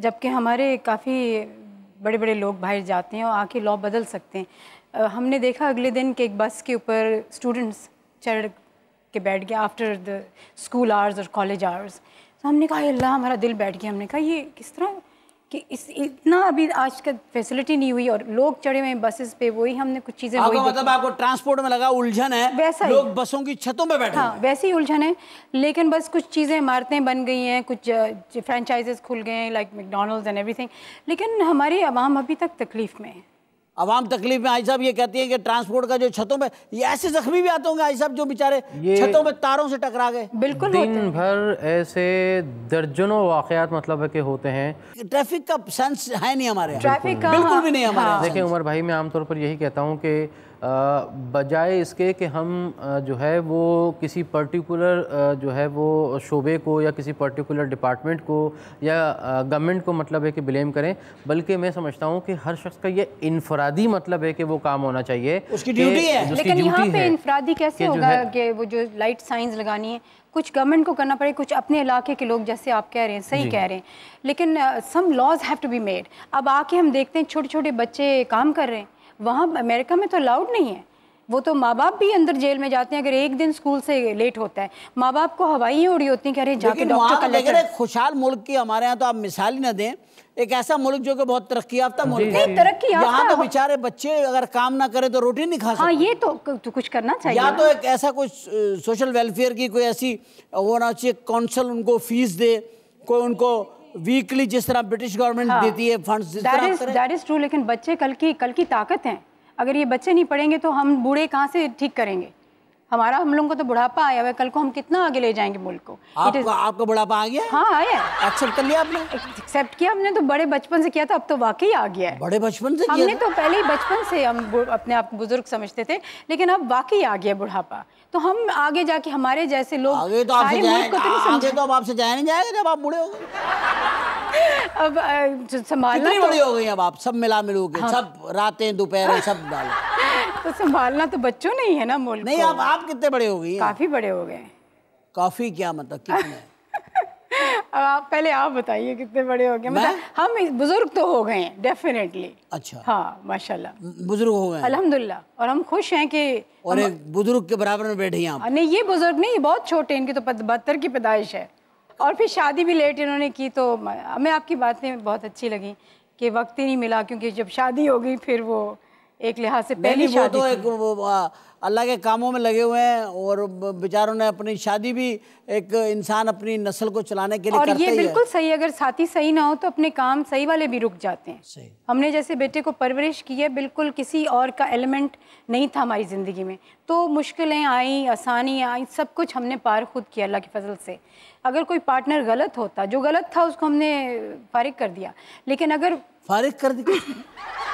जबकि हमारे काफ़ी बड़े बड़े लोग बाहर जाते हैं और आके लॉ बदल सकते हैं हमने देखा अगले दिन कि एक बस के ऊपर स्टूडेंट्स चढ़ के बैठ गया आफ्टर द स्कूल आवर्स और कॉलेज आवर्स तो हमने कहा अल्लाह हमारा दिल बैठ गया हमने कहा ये किस तरह कि इस इतना अभी आज तक फैसिलिटी नहीं हुई और लोग चढ़े हुए हैं बसेस पे वही हमने कुछ चीजें आपको मतलब आपको ट्रांसपोर्ट में लगा उलझन है वैसा लोग बसों की छतों पे बैठे हाँ वैसे ही उलझन है लेकिन बस कुछ चीज़ें इमारतें बन गई हैं कुछ फ्रेंचाइजेस खुल गए हैं लाइक मैकडोनल्ड एंड एवरीथिंग लेकिन हमारी आवाम अभी तक तकलीफ में है आवाम तकलीफ में आई साहब ये कहती है कि ट्रांसपोर्ट का जो छतों में ये ऐसे जख्मी भी आते होंगे आई साहब जो बेचारे छतों में तारों से टकरा गए बिल्कुल दिन भर ऐसे दर्जनों वाकयात मतलब है कि होते हैं ट्रैफिक का सेंस है नहीं हमारे ट्रैफिक का बिल्कुल भी नहीं हाँ, हमारे हाँ। देखिए उमर भाई मैं आमतौर पर यही कहता हूँ की बजाय इसके कि हम जो है वो किसी पर्टिकुलर जो है वो शोबे को या किसी पर्टिकुलर डिपार्टमेंट को या गवर्नमेंट को मतलब है कि ब्लेम करें बल्कि मैं समझता हूँ कि हर शख्स का ये इनफरादी मतलब है कि वो काम होना चाहिए उसकी ड्यूटी है लेकिन यहाँ पे इनफरादी कैसे होगा कि वो जो लाइट साइंस लगानी है कुछ गवर्नमेंट को करना पड़े कुछ अपने इलाके के लोग जैसे आप कह रहे हैं सही कह रहे हैं लेकिन some laws have to be made अब आके हम देखते हैं छोटे छोटे बच्चे काम कर रहे हैं वहाँ अमेरिका में तो अलाउड नहीं है वो तो माँ बाप भी अंदर जेल में जाते हैं अगर एक दिन स्कूल से लेट होता है माँ बाप को हवाई उड़ी होती है कि अरे जाके डॉक्टर खुशहाल मुल्क की हमारे यहाँ तो आप मिसाल ही ना दें एक ऐसा मुल्क जो कि बहुत तरक्की याफ्ता मुल्क है तरक्की यहाँ तो बेचारे बच्चे अगर काम ना करे तो रोटी नहीं खा हाँ, सकते हाँ ये तो, तो कुछ करना चाहिए या तो एक ऐसा कुछ सोशल वेलफेयर की कोई ऐसी होना चाहिए काउंसिल उनको फीस दे कोई उनको वीकली जिस तरह ब्रिटिश गवर्नमेंट हाँ, देती है फंड्स दैट इज ट्रू लेकिन बच्चे कल की कल की ताकत हैं अगर ये बच्चे नहीं पढ़ेंगे तो हम बूढ़े कहाँ से ठीक करेंगे हमारा हम लोगों को तो बुढ़ापा आया हुआ कल को हम कितना आगे ले जाएंगे मुल्क को आपको, is... आपको बुढ़ापा आ गया हाँ आया एक्सेप्ट कर लिया आपने एक्सेप्ट किया हमने तो बड़े बचपन से किया था तो, अब तो वाकई आ गया है बड़े बचपन से हमने तो पहले ही बचपन से हम अपने आप बुजुर्ग समझते थे लेकिन अब वाकई आ गया बुढ़ापा तो हम आगे जाके हमारे जैसे लोग आगे तो आपसे जाएंगे तो तो आपसे जब आप बूढ़े हो गए अब संभालना कितनी तो... बड़ी हो गई अब आप सब मिला मिलू के हाँ। सब रातें दोपहर सब डाल तो संभालना तो बच्चों नहीं है ना मुल्क नहीं अब आप कितने बड़े हो गए काफी बड़े हो गए काफी क्या मतलब कितने अब आप पहले आप बताइए कितने बड़े हो गए मतलब हम बुजुर्ग तो हो गए डेफिनेटली अच्छा हाँ माशाल्लाह बुजुर्ग हो गए अल्हम्दुलिल्लाह और हम खुश हैं कि और हम... एक बुजुर्ग के बराबर में बैठे हैं आप नहीं ये बुजुर्ग नहीं बहुत छोटे इनकी तो बहत्तर की पैदाइश है और फिर शादी भी लेट इन्होंने की तो हमें आपकी बातें बहुत अच्छी लगी कि वक्त ही नहीं मिला क्योंकि जब शादी हो गई फिर वो एक लिहाज से पहली शादी तो एक वो अल्लाह के कामों में लगे हुए हैं और बेचारों ने अपनी शादी भी एक इंसान अपनी नस्ल को चलाने के लिए और करते ये बिल्कुल सही अगर साथी सही ना हो तो अपने काम सही वाले भी रुक जाते हैं हमने जैसे बेटे को परवरिश की है बिल्कुल किसी और का एलिमेंट नहीं था हमारी ज़िंदगी में तो मुश्किलें आई आसानी आई सब कुछ हमने पार खुद किया अल्लाह की फजल से अगर कोई पार्टनर गलत होता जो गलत था उसको हमने फारिग कर दिया लेकिन अगर फारिग कर दिया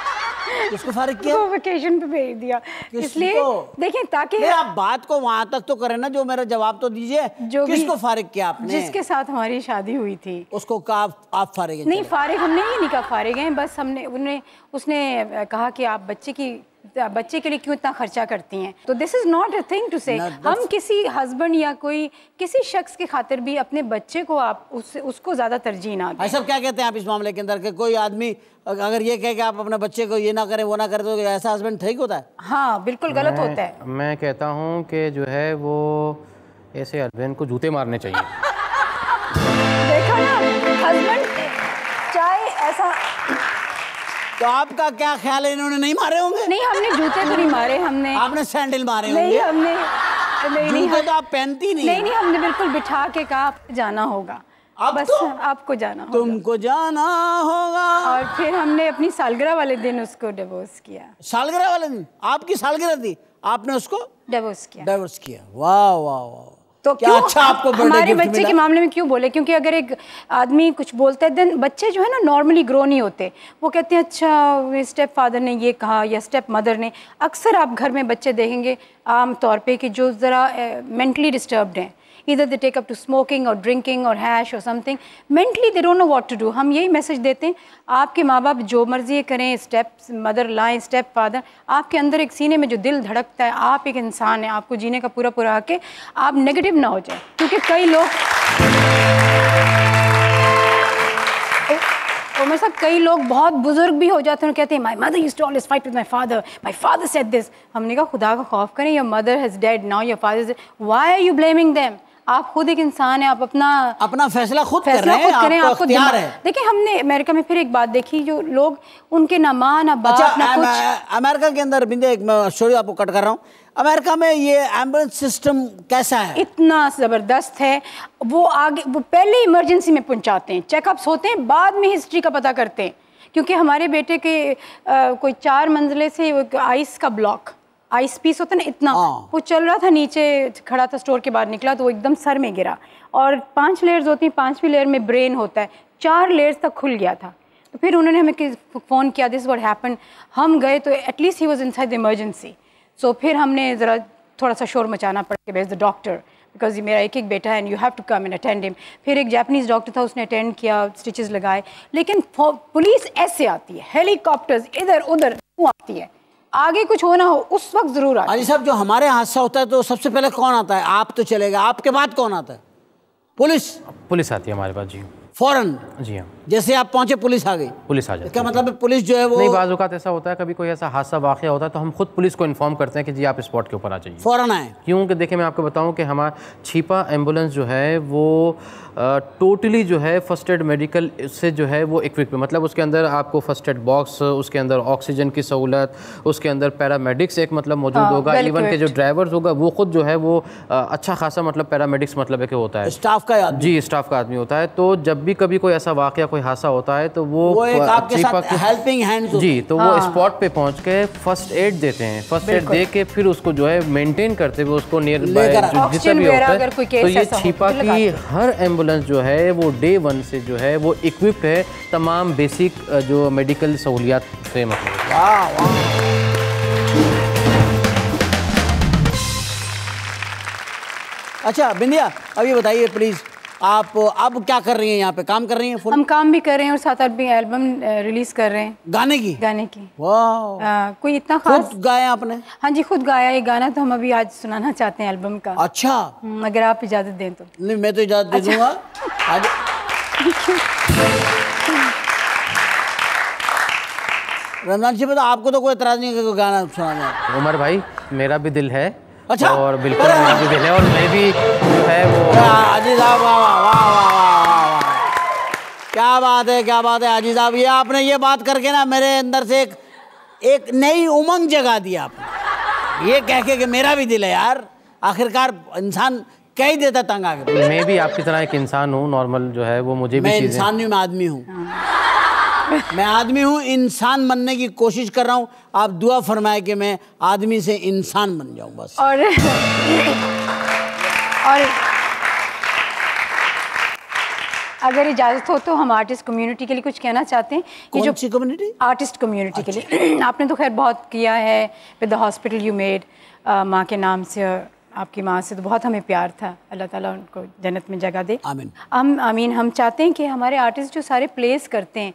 उसको फारिग किया वो वेकेशन पे भेज दिया इसलिए देखिए ताकि आप बात को वहां तक तो करें ना जो मेरा जवाब तो दीजिए किसको फारिग किया आपने जिसके साथ हमारी शादी हुई थी उसको कहा आप फारिग नहीं फारिग हमने ही नहीं कहा फारिग हैं बस हमने उन्हें उसने कहा कि आप बच्चे की बच्चे के लिए क्यों इतना खर्चा करती हैं तो this is not a thing to say हम किसी हस्बैंड या कोई किसी शख्स की खातिर भी अपने बच्चे को आप उस, उसको ज़्यादा तरजीह ना दें सब क्या कहते हैं आप इस मामले के अंदर कि कोई आदमी अगर ये कहे कि आप अपने बच्चे को ये ना करें वो ना करें तो ऐसा हस्बैंड ठीक होता है हाँ बिल्कुल गलत होता है मैं कहता हूँ कि जो है वो ऐसे हस्बैंड को जूते मारने चाहिए तो आपका क्या ख्याल है इन्होंने नहीं मारे होंगे नहीं हमने जूते तो नहीं मारे हमने आपने सैंडल मारे होंगे नहीं हमने नहीं नहीं हम... तो आप पहनती नहीं नहीं नहीं हमने बिल्कुल बिठा के कहा जाना होगा आप बस तो? आपको जाना होगा तुमको जाना होगा और फिर हमने अपनी सालगिरह वाले दिन उसको डिवोर्स किया सालगिरह वाले दिन आपकी सालगिरह थी आपने उसको डिवोर्स किया डिवोर्स किया वाह वाह वाह तो क्या क्यों अच्छा आपको हमारे बच्चे के मामले में क्यों बोले क्योंकि अगर एक आदमी कुछ बोलता है देन बच्चे जो है ना नॉर्मली ग्रो नहीं होते वो कहते हैं अच्छा स्टेप फादर ने ये कहा या स्टेप मदर ने अक्सर आप घर में बच्चे देखेंगे आम तौर पे कि जो ज़रा मेंटली डिस्टर्ब्ड हैं either they take up to smoking or drinking or hash or something mentally they don't know what to do हम यही मैसेज देते हैं आपके माँ बाप जो मर्जी करें स्टेप मदर लाएं स्टेप फादर आपके अंदर एक सीने में जो दिल धड़कता है आप एक इंसान है आपको जीने का पूरा पूरा हक है आप नेगेटिव ना हो जाए क्योंकि कई लोग उमर साहब कई लोग बहुत बुजुर्ग भी हो जाते हैं कहते हैं my mother use to always fight with my father my father said this हमने कहा खुदा का खौफ करें your mother has dead now your father why are you blaming them आप खुद एक इंसान है आप अपना अपना फैसला खुद फैसला कर रहे खुद करें आपको दिमाग है देखिए हमने अमेरिका में फिर एक बात देखी जो लोग उनके ना माँ ना बाप अच्छा, ना कुछ अमेरिका के अंदर बिंदे एक सॉरी आपको कट कर रहा हूँ अमेरिका में ये एम्बुलेंस सिस्टम कैसा है इतना ज़बरदस्त है वो आगे वो पहले इमरजेंसी में पहुँचाते हैं चेकअप्स होते हैं बाद में हिस्ट्री का पता करते हैं क्योंकि हमारे बेटे के आ, कोई चार मंजिले से आइस का ब्लॉक आइस पीस होता ना इतना हाँ। वो चल रहा था नीचे खड़ा था स्टोर के बाहर निकला तो वो एकदम सर में गिरा और पांच लेयर्स होती हैं पांचवी लेयर में ब्रेन होता है चार लेयर्स तक खुल गया था तो फिर उन्होंने हमें फ़ोन किया दिस वॉट हैपन हम गए तो at least he was inside emergency so फिर हमने ज़रा थोड़ा सा शोर मचाना पड़ा कि वेज द डॉक्टर बिकॉज ये मेरा एक एक बेटा है and you have to come and attend him फिर एक जैपनीज़ डॉक्टर था उसने अटेंड किया स्टिचेस लगाए लेकिन पुलिस ऐसे आती है हेलीकॉप्टर्स इधर उधर आती है आगे कुछ होना हो उस वक्त जरूर आता अली साहब जो हमारे हादसा होता है तो सबसे पहले कौन आता है आप तो चलेगा आपके बाद कौन आता है पुलिस पुलिस आती है हमारे पास जी फौरन जी हाँ जैसे आप पहुंचे पुलिस आ गई पुलिस आ जाती इसका मतलब है पुलिस जो है वो नहीं बाजू का ऐसा होता है कभी कोई ऐसा हादसा वाक़ होता है तो हम खुद पुलिस को इन्फॉर्म करते हैं कि जी आप स्पॉट के ऊपर आ जाइए फौरन आए क्योंकि देखिए मैं आपको बताऊं कि हमारा छिपा एम्बुलेंस जो है वो टोटली जो है फर्स्ट एड मेडिकल से जो है वो इक्विपमेंट मतलब उसके अंदर आपको फर्स्ट एड बॉक्स उसके अंदर ऑक्सीजन की सहूलत उसके अंदर पैरामेडिक्स एक मतलब मौजूद हाँ, होगा इवन के जो ड्राइवर्स होगा वो खुद जो है वो अच्छा खासा मतलब पैरामेडिक्स मतलब के होता है स्टाफ का जी स्टाफ का आदमी होता है तो जब भी कभी कोई ऐसा वाक़ कोई हादसा होता है तो वो, वो हेल्पिंग हैंड जी तो वो स्पॉट हाँ। पे पहुँच के फर्स्ट एड देते हैं फर्स्ट एड दे के फिर उसको जो है मेनटेन करते हुए उसको नियर बाय जितना भी होता है तो ये तो छिपा की हर एम्बुलेंस एम्बुलेंस जो है वो डे वन से जो है वो इक्विप्ड है तमाम बेसिक जो मेडिकल सहूलियात से मतलब अच्छा बिंदिया अब ये बताइए प्लीज़ आप अब क्या कर रही हैं यहाँ पे काम कर रही हैं हम काम भी कर रहे हैं और साथ आठ भी एल्बम रिलीज uh, कर रहे हैं गाने की गाने की वाह uh, कोई इतना खास खुद गाया आपने हाँ जी खुद गाया ये गाना तो हम अभी आज सुनाना चाहते हैं एल्बम का अच्छा हम्म, अगर आप इजाज़त दें तो नहीं मैं तो इजाज़त दे अच्छा। दूंगा आज रमजान जी मतलब आपको तो कोई इतराज नहीं गाना सुनाना उमर भाई मेरा भी दिल है अच्छा और बिल्कुल और मैं भी है वो अजी साहब वाह वाह वाह वाह क्या बात है क्या बात है अजी साहब ये आपने ये बात करके ना मेरे अंदर से एक एक नई उमंग जगा दी आपने ये कह के कि मेरा भी दिल है यार आखिरकार इंसान कह ही देता तंग आकर मैं भी आपकी तरह एक इंसान हूँ नॉर्मल जो है वो मुझे भी मैं इंसान भी मैं आदमी हूँ हाँ। मैं आदमी हूँ इंसान बनने की कोशिश कर रहा हूँ आप दुआ फरमाए कि मैं आदमी से इंसान बन जाऊँ बस और और अगर इजाज़त हो तो हम आर्टिस्ट कम्युनिटी के लिए कुछ कहना चाहते हैं कि जो कम्युनिटी आर्टिस्ट कम्युनिटी के लिए अच्छा। आपने तो खैर बहुत किया है with the hospital you made माँ के नाम से आपकी माँ से तो बहुत हमें प्यार था अल्लाह ताला उनको जन्नत में जगह दे आमीन हम आमीन हम चाहते हैं कि हमारे आर्टिस्ट जो सारे प्लेस करते हैं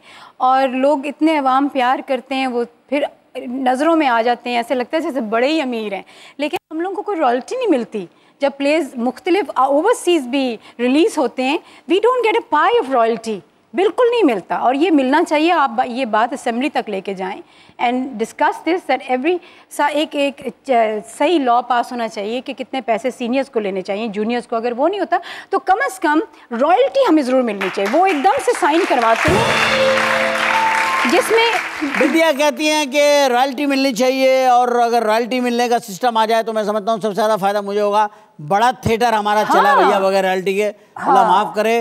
और लोग इतने अवाम प्यार करते हैं वो फिर नज़रों में आ जाते हैं ऐसे लगता है जैसे बड़े ही अमीर हैं लेकिन हम लोगों को कोई रॉयल्टी नहीं मिलती जब प्लेस मुख्तलिफ ओवरसीज़ भी रिलीज़ होते हैं we don't get a pie of royalty बिल्कुल नहीं मिलता और ये मिलना चाहिए आप ये बात असम्बली तक लेके जाएं and discuss this that every सा एक एक सही लॉ पास होना चाहिए कि कितने पैसे सीनियर्स को लेने चाहिए जूनियर्स को अगर वो नहीं होता तो कम अज़ कम रॉयल्टी हमें ज़रूर मिलनी चाहिए वो एकदम से साइन करवाते हैं जिसमें विद्या कहती हैं कि रॉयल्टी मिलनी चाहिए और अगर रॉयल्टी मिलने का सिस्टम आ जाए तो मैं समझता हूँ सबसे ज़्यादा फ़ायदा मुझे होगा बड़ा थिएटर हमारा हाँ। चला भैया बगैर रॉयल्टी के हाँ। माफ़ करे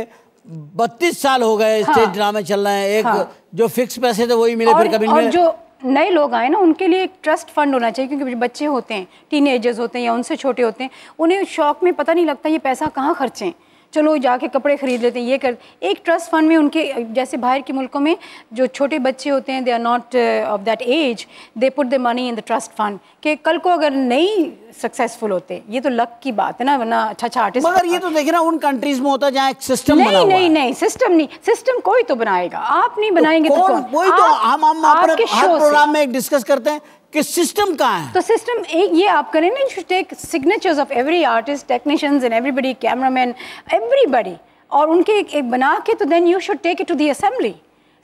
बत्तीस साल हो गए हाँ, स्टेज ड्रामे चल रहे हैं एक हाँ, जो फिक्स पैसे थे वही मिले फिर कभी जो नए लोग आए ना उनके लिए एक ट्रस्ट फंड होना चाहिए क्योंकि बच्चे होते हैं टीन होते हैं या उनसे छोटे होते हैं उन्हें शौक में पता नहीं लगता ये पैसा कहाँ खर्चें चलो जाके कपड़े ख़रीद लेते हैं ये कर एक ट्रस्ट फंड में उनके जैसे बाहर के मुल्कों में जो छोटे बच्चे होते हैं they are not of that age they put the money in the trust fund कि कल को अगर नहीं सक्सेसफुल होते ये तो लक की बात है ना वरना अच्छा अच्छा आर्टिस्ट मगर ये तो देखिए ना उन कंट्रीज में होता है एक सिस्टम नहीं नहीं नहीं सिस्टम नहीं सिस्टम कोई तो बनाएगा आप नहीं तो बनाएंगे तो, तो कौन? वही तो हम हम प्रोग्राम में डिस्कस करते हैं कि सिस्टम कहाँ है तो सिस्टम एक ये आप करें ना you take signatures of every artist technicians and everybody cameraman everybody और उनके एक, एक बना के तो then you should take it to the assembly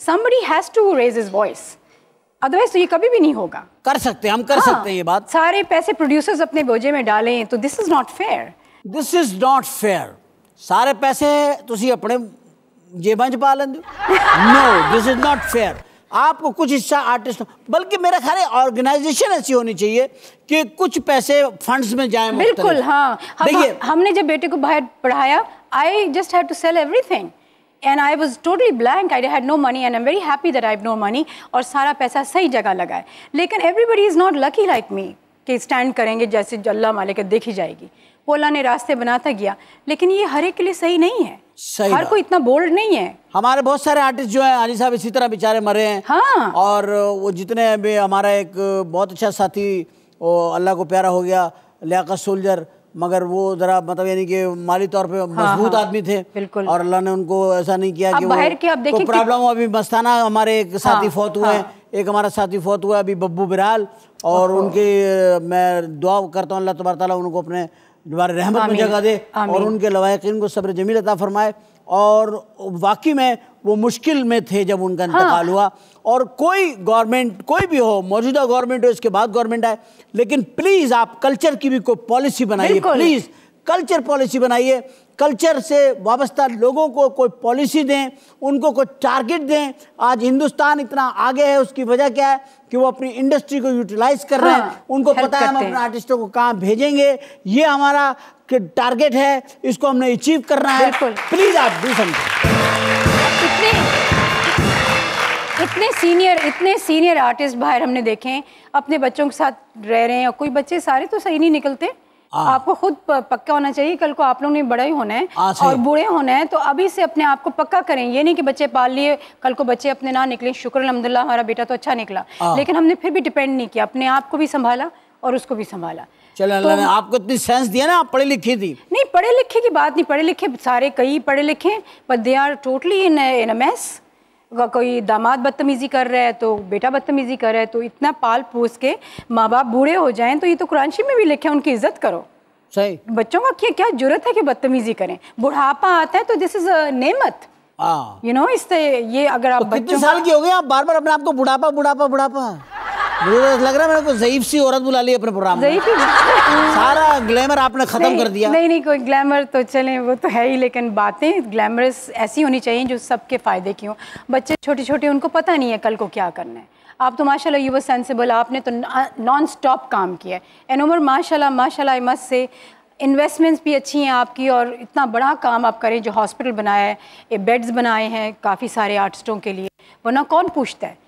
somebody has to raise is voice otherwise तो ये कभी भी नहीं होगा कर सकते हम कर हाँ, सकते हैं ये बात सारे पैसे प्रोड्यूसर्स अपने बोझे में डालें तो this is not fair this is not fair सारे पैसे तुम अपने जेबा च पा लेंगे no this is not fair आपको कुछ हिस्सा आर्टिस्ट बल्कि मेरा ख्याल है ऑर्गेनाइजेशन ऐसी होनी चाहिए कि कुछ पैसे फंड्स में जाए बिल्कुल हाँ हम, हमने जब बेटे को बाहर पढ़ाया I just have to sell everything and I was totally blank I had no money and am very happy that I no money और सारा पैसा सही जगह लगाए लेकिन everybody is not lucky like me कि स्टैंड करेंगे जैसे अल्लाह मालिक देखी जाएगी वो अल्लाह ने रास्ते बनाता तो गया लेकिन ये हर एक के लिए सही नहीं है सही हर कोई इतना बोल्ड नहीं है हमारे बहुत सारे आर्टिस्ट जो हैं अली साहब इसी तरह बेचारे मरे हैं हाँ। और वो जितने भी हमारा एक बहुत अच्छा साथी वो अल्लाह को प्यारा हो गया लियाकत सोल्जर मगर वो जरा मतलब यानी कि माली तौर पे हाँ, मजबूत हाँ, आदमी थे बिल्कुल और अल्लाह ने उनको ऐसा नहीं किया कि बाहर के अब देखिए तो प्रॉब्लम अभी मस्ताना हमारे एक हाँ, साथी हाँ, फौत हुए हाँ, एक हमारा साथी फौत हुआ अभी बब्बू बिराल और उनके मैं दुआ करता हूँ अल्लाह तबारा उनको अपने दोबारा रहमत में जगह दे और उनके लवाकिन को सब्र जमील अता फरमाए और वाकई में वो मुश्किल में थे जब उनका हाँ। इंतकाल हाँ। हुआ और कोई गवर्नमेंट कोई भी हो मौजूदा गवर्नमेंट हो इसके बाद गवर्नमेंट आए लेकिन प्लीज़ आप कल्चर की भी कोई पॉलिसी बनाइए प्लीज़ कल्चर पॉलिसी बनाइए कल्चर से वाबस्ता लोगों को कोई पॉलिसी दें उनको कोई टारगेट दें आज हिंदुस्तान इतना आगे है उसकी वजह क्या है कि वो अपनी इंडस्ट्री को यूटिलाइज कर रहे हैं हाँ, उनको पता है हम अपने आर्टिस्टों को कहाँ भेजेंगे ये हमारा टारगेट है इसको हमने अचीव करना है प्लीज आप डू समझें इतने सीनियर इतने सीनियर आर्टिस्ट बाहर हमने देखे हैं अपने बच्चों के साथ रह रहे हैं और कोई बच्चे सारे तो सही नहीं निकलते हाँ। आपको खुद पक्का होना चाहिए कल को आप लोग ने बड़ा ही होना है हाँ, और बूढ़े होना है तो अभी से अपने आप को पक्का करें ये नहीं कि बच्चे पाल लिए कल को बच्चे अपने ना निकले शुक्र अलहमदुल्ला हमारा बेटा तो अच्छा निकला हाँ। लेकिन हमने फिर भी डिपेंड नहीं किया अपने आप को भी संभाला और उसको भी संभाला चलो तो, ने आपको इतनी सेंस दिया ना आप पढ़े लिखे थी नहीं पढ़े लिखे की बात नहीं पढ़े लिखे सारे कई पढ़े लिखे but they are totally in in a mess कोई दामाद बदतमीज़ी कर रहा है तो बेटा बदतमीज़ी कर रहा है तो इतना पाल पोस के माँ बाप बूढ़े हो जाएं तो ये तो कुरान शरीफ में भी लिखे उनकी इज्जत करो सही बच्चों का क्या क्या जरूरत है कि बदतमीज़ी करें बुढ़ापा आता है तो दिस इज़ नेमत यू नो इससे ये अगर आप तो बच्चों साल की हो गए आप बार बार अपने आप को बुढ़ापा बुढ़ापा बुढ़ापा मुझे तो लग रहा है मैंने कोई तो जईफ सी औरत बुला ली अपने प्रोग्राम में सारा ग्लैमर आपने खत्म कर दिया नहीं नहीं कोई ग्लैमर तो चले वो तो है ही लेकिन बातें ग्लैमरस ऐसी होनी चाहिए जो सबके फ़ायदे की हों बच्चे छोटे छोटे उनको पता नहीं है कल को क्या करना है आप तो माशाल्लाह यू वर सेंसिबल आपने तो नॉन स्टॉप काम किया है एंड उमर माशाल्लाह माशाल्लाह आई मस्ट से इन्वेस्टमेंट्स भी अच्छी हैं आपकी और इतना बड़ा काम आप करें जो हॉस्पिटल बनाया है बेड्स बनाए हैं काफ़ी सारे आर्टिस्टों के लिए वरना कौन पूछता है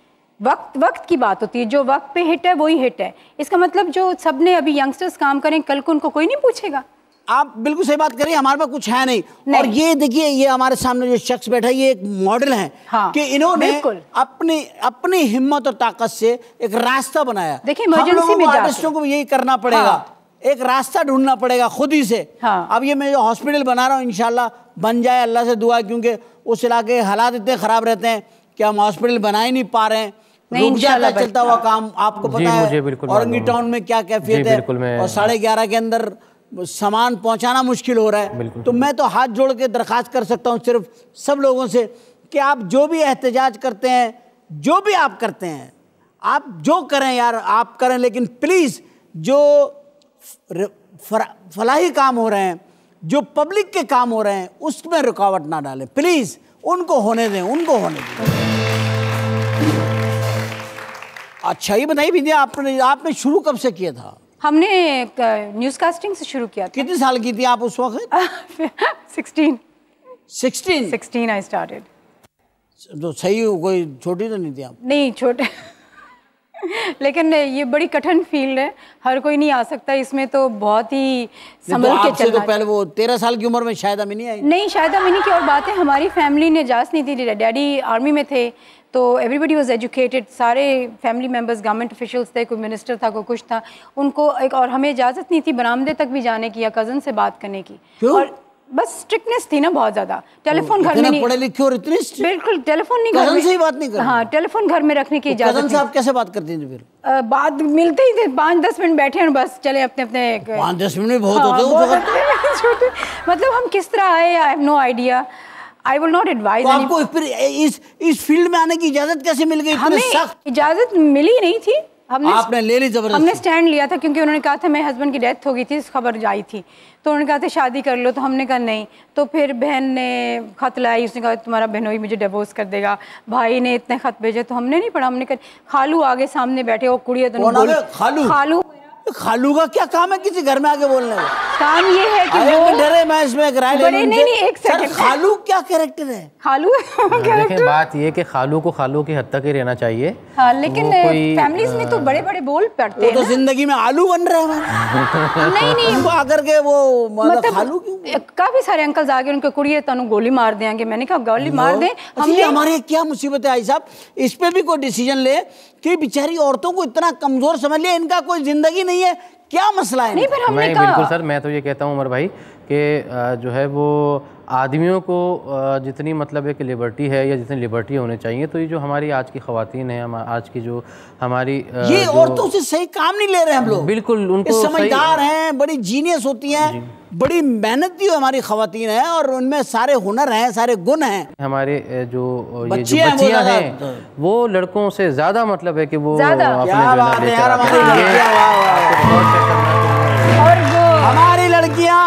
वक्त वक्त की बात होती है जो वक्त पे हिट है वही हिट है इसका मतलब जो सबने अभी यंगस्टर्स काम करें कल को उनको कोई नहीं पूछेगा आप बिल्कुल सही बात करिए हमारे पास कुछ है नहीं, नहीं। और ये देखिए ये हमारे सामने जो शख्स बैठा है ये एक मॉडल है हाँ, कि इन्होंने अपने अपनी हिम्मत और ताकत से एक रास्ता बनाया देखिए इमरजेंसी में आर्टिस्टों को यही करना पड़ेगा हाँ। एक रास्ता ढूंढना पड़ेगा खुद ही से हाँ। अब ये मैं जो हॉस्पिटल बना रहा हूँ इनशाला बन जाए अल्लाह से दुआ क्योंकि उस इलाके हालात इतने ख़राब रहते हैं कि हम हॉस्पिटल बना ही नहीं पा रहे हैं रुक जाता चलता हुआ काम आपको पता है औरंगी टाउन में क्या कैफियत है और साढ़े ग्यारह के अंदर सामान पहुंचाना मुश्किल हो रहा है तो मैं तो हाथ जोड़ के दरखास्त कर सकता हूं सिर्फ सब लोगों से कि आप जो भी एहतजाज करते हैं जो भी आप करते हैं आप जो करें यार आप करें लेकिन प्लीज़ जो फलाही काम हो रहे हैं जो पब्लिक के काम हो रहे हैं उसमें रुकावट ना डालें प्लीज़ उनको होने दें उनको होने दें अच्छा ये बताइए विद्या आपने आपने शुरू कब से किया था हमने न्यूज कास्टिंग से शुरू किया था कितने साल की थी आप उस वक्त sixteen sixteen sixteen I started तो सही हो कोई छोटी तो नहीं थी आप नहीं छोटे लेकिन ये बड़ी कठिन फील्ड है हर कोई नहीं आ सकता इसमें तो बहुत ही संभल के तो चलना तो पहले वो तेरह साल की उम्र में शायद अमीनी आई नहीं शायद अमीनी की और बात है हमारी फैमिली ने इजाज़त नहीं थी डैडी आर्मी में थे तो एवरीबडी वॉज एजुकेटेड सारे फैमिली मेम्बर्स गवर्नमेंट ऑफिशल्स थे कोई मिनिस्टर था कोई कुछ था उनको एक और हमें इजाज़त नहीं थी बरामदे तक भी जाने की या कज़न से बात करने की और बस स्ट्रिक्टनेस थी ना बहुत ज्यादा टेलीफोन घर में पढ़े लिखे और इतनी बिल्कुल टेलीफोन नहीं घर से ही बात नहीं कर हाँ टेलीफोन घर में रखने की इजाजत तो साहब कैसे बात करते थे फिर बात मिलते ही थे पाँच दस मिनट बैठे और बस चले अपने अपने पाँच दस मिनट बहुत हाँ, होते मतलब हम किस तरह आए I have no idea I will not advise आपको फिर इस इस फील्ड में आने की इजाजत कैसे मिल गई हमें इजाजत मिली नहीं थी हमने आपने ले ली जबरदस्त हमने स्टैंड लिया था क्योंकि उन्होंने कहा था मेरे हस्बैंड की डेथ हो गई थी इस खबर आई थी तो उन्होंने कहा थे शादी कर लो तो हमने कहा नहीं तो फिर बहन ने ख़त लाई उसने कहा तुम्हारा बहनोई मुझे डिवोर्स कर देगा भाई ने इतने ख़त भेजे तो हमने नहीं पढ़ा हमने कहा खालू आगे सामने बैठे वो कुड़ी खालू खालू खालू का क्या काम है किसी घर में आके बोलने का काम ये है कि वो तो डरे मैं इसमें एक राय नहीं नहीं एक सर खालू क्या कैरेक्टर है खालू कैरेक्टर हाँ, बात ये कि खालू को खालू की हद तक ही रहना चाहिए हाँ लेकिन फैमिलीज में तो बड़े बड़े बोल पड़ते हैं तो जिंदगी में आलू बन रहे हैं नहीं नहीं वो आकर के वो मतलब, मतलब खालू काफी सारे अंकल आगे उनके कुड़िए तनु गोली मार देंगे मैंने कहा गोली मार दे अच्छा, हमारे क्या मुसीबत है आई साहब इस पे भी कोई डिसीजन ले कि बेचारी औरतों को इतना कमजोर समझ लिया इनका कोई जिंदगी नहीं है है क्या मसला है नहीं पर हमने बिल्कुल सर मैं तो ये कहता हूँ उमर भाई कि जो है वो आदमियों को जितनी मतलब एक लिबर्टी है या जितनी लिबर्टी होनी चाहिए तो ये जो हमारी आज की खातन है आज की जो हमारी ये जो, औरतों से सही काम नहीं ले रहे हम लोग बिल्कुल उनको समझदार हैं बड़ी जीनियस होती हैं बड़ी मेहनत भी हमारी खातन है और उनमें सारे हुनर हैं सारे गुण हैं हमारे जो ये जो बच्चियां हैं वो, लड़कों से ज्यादा मतलब है कि वो हमारी लड़कियाँ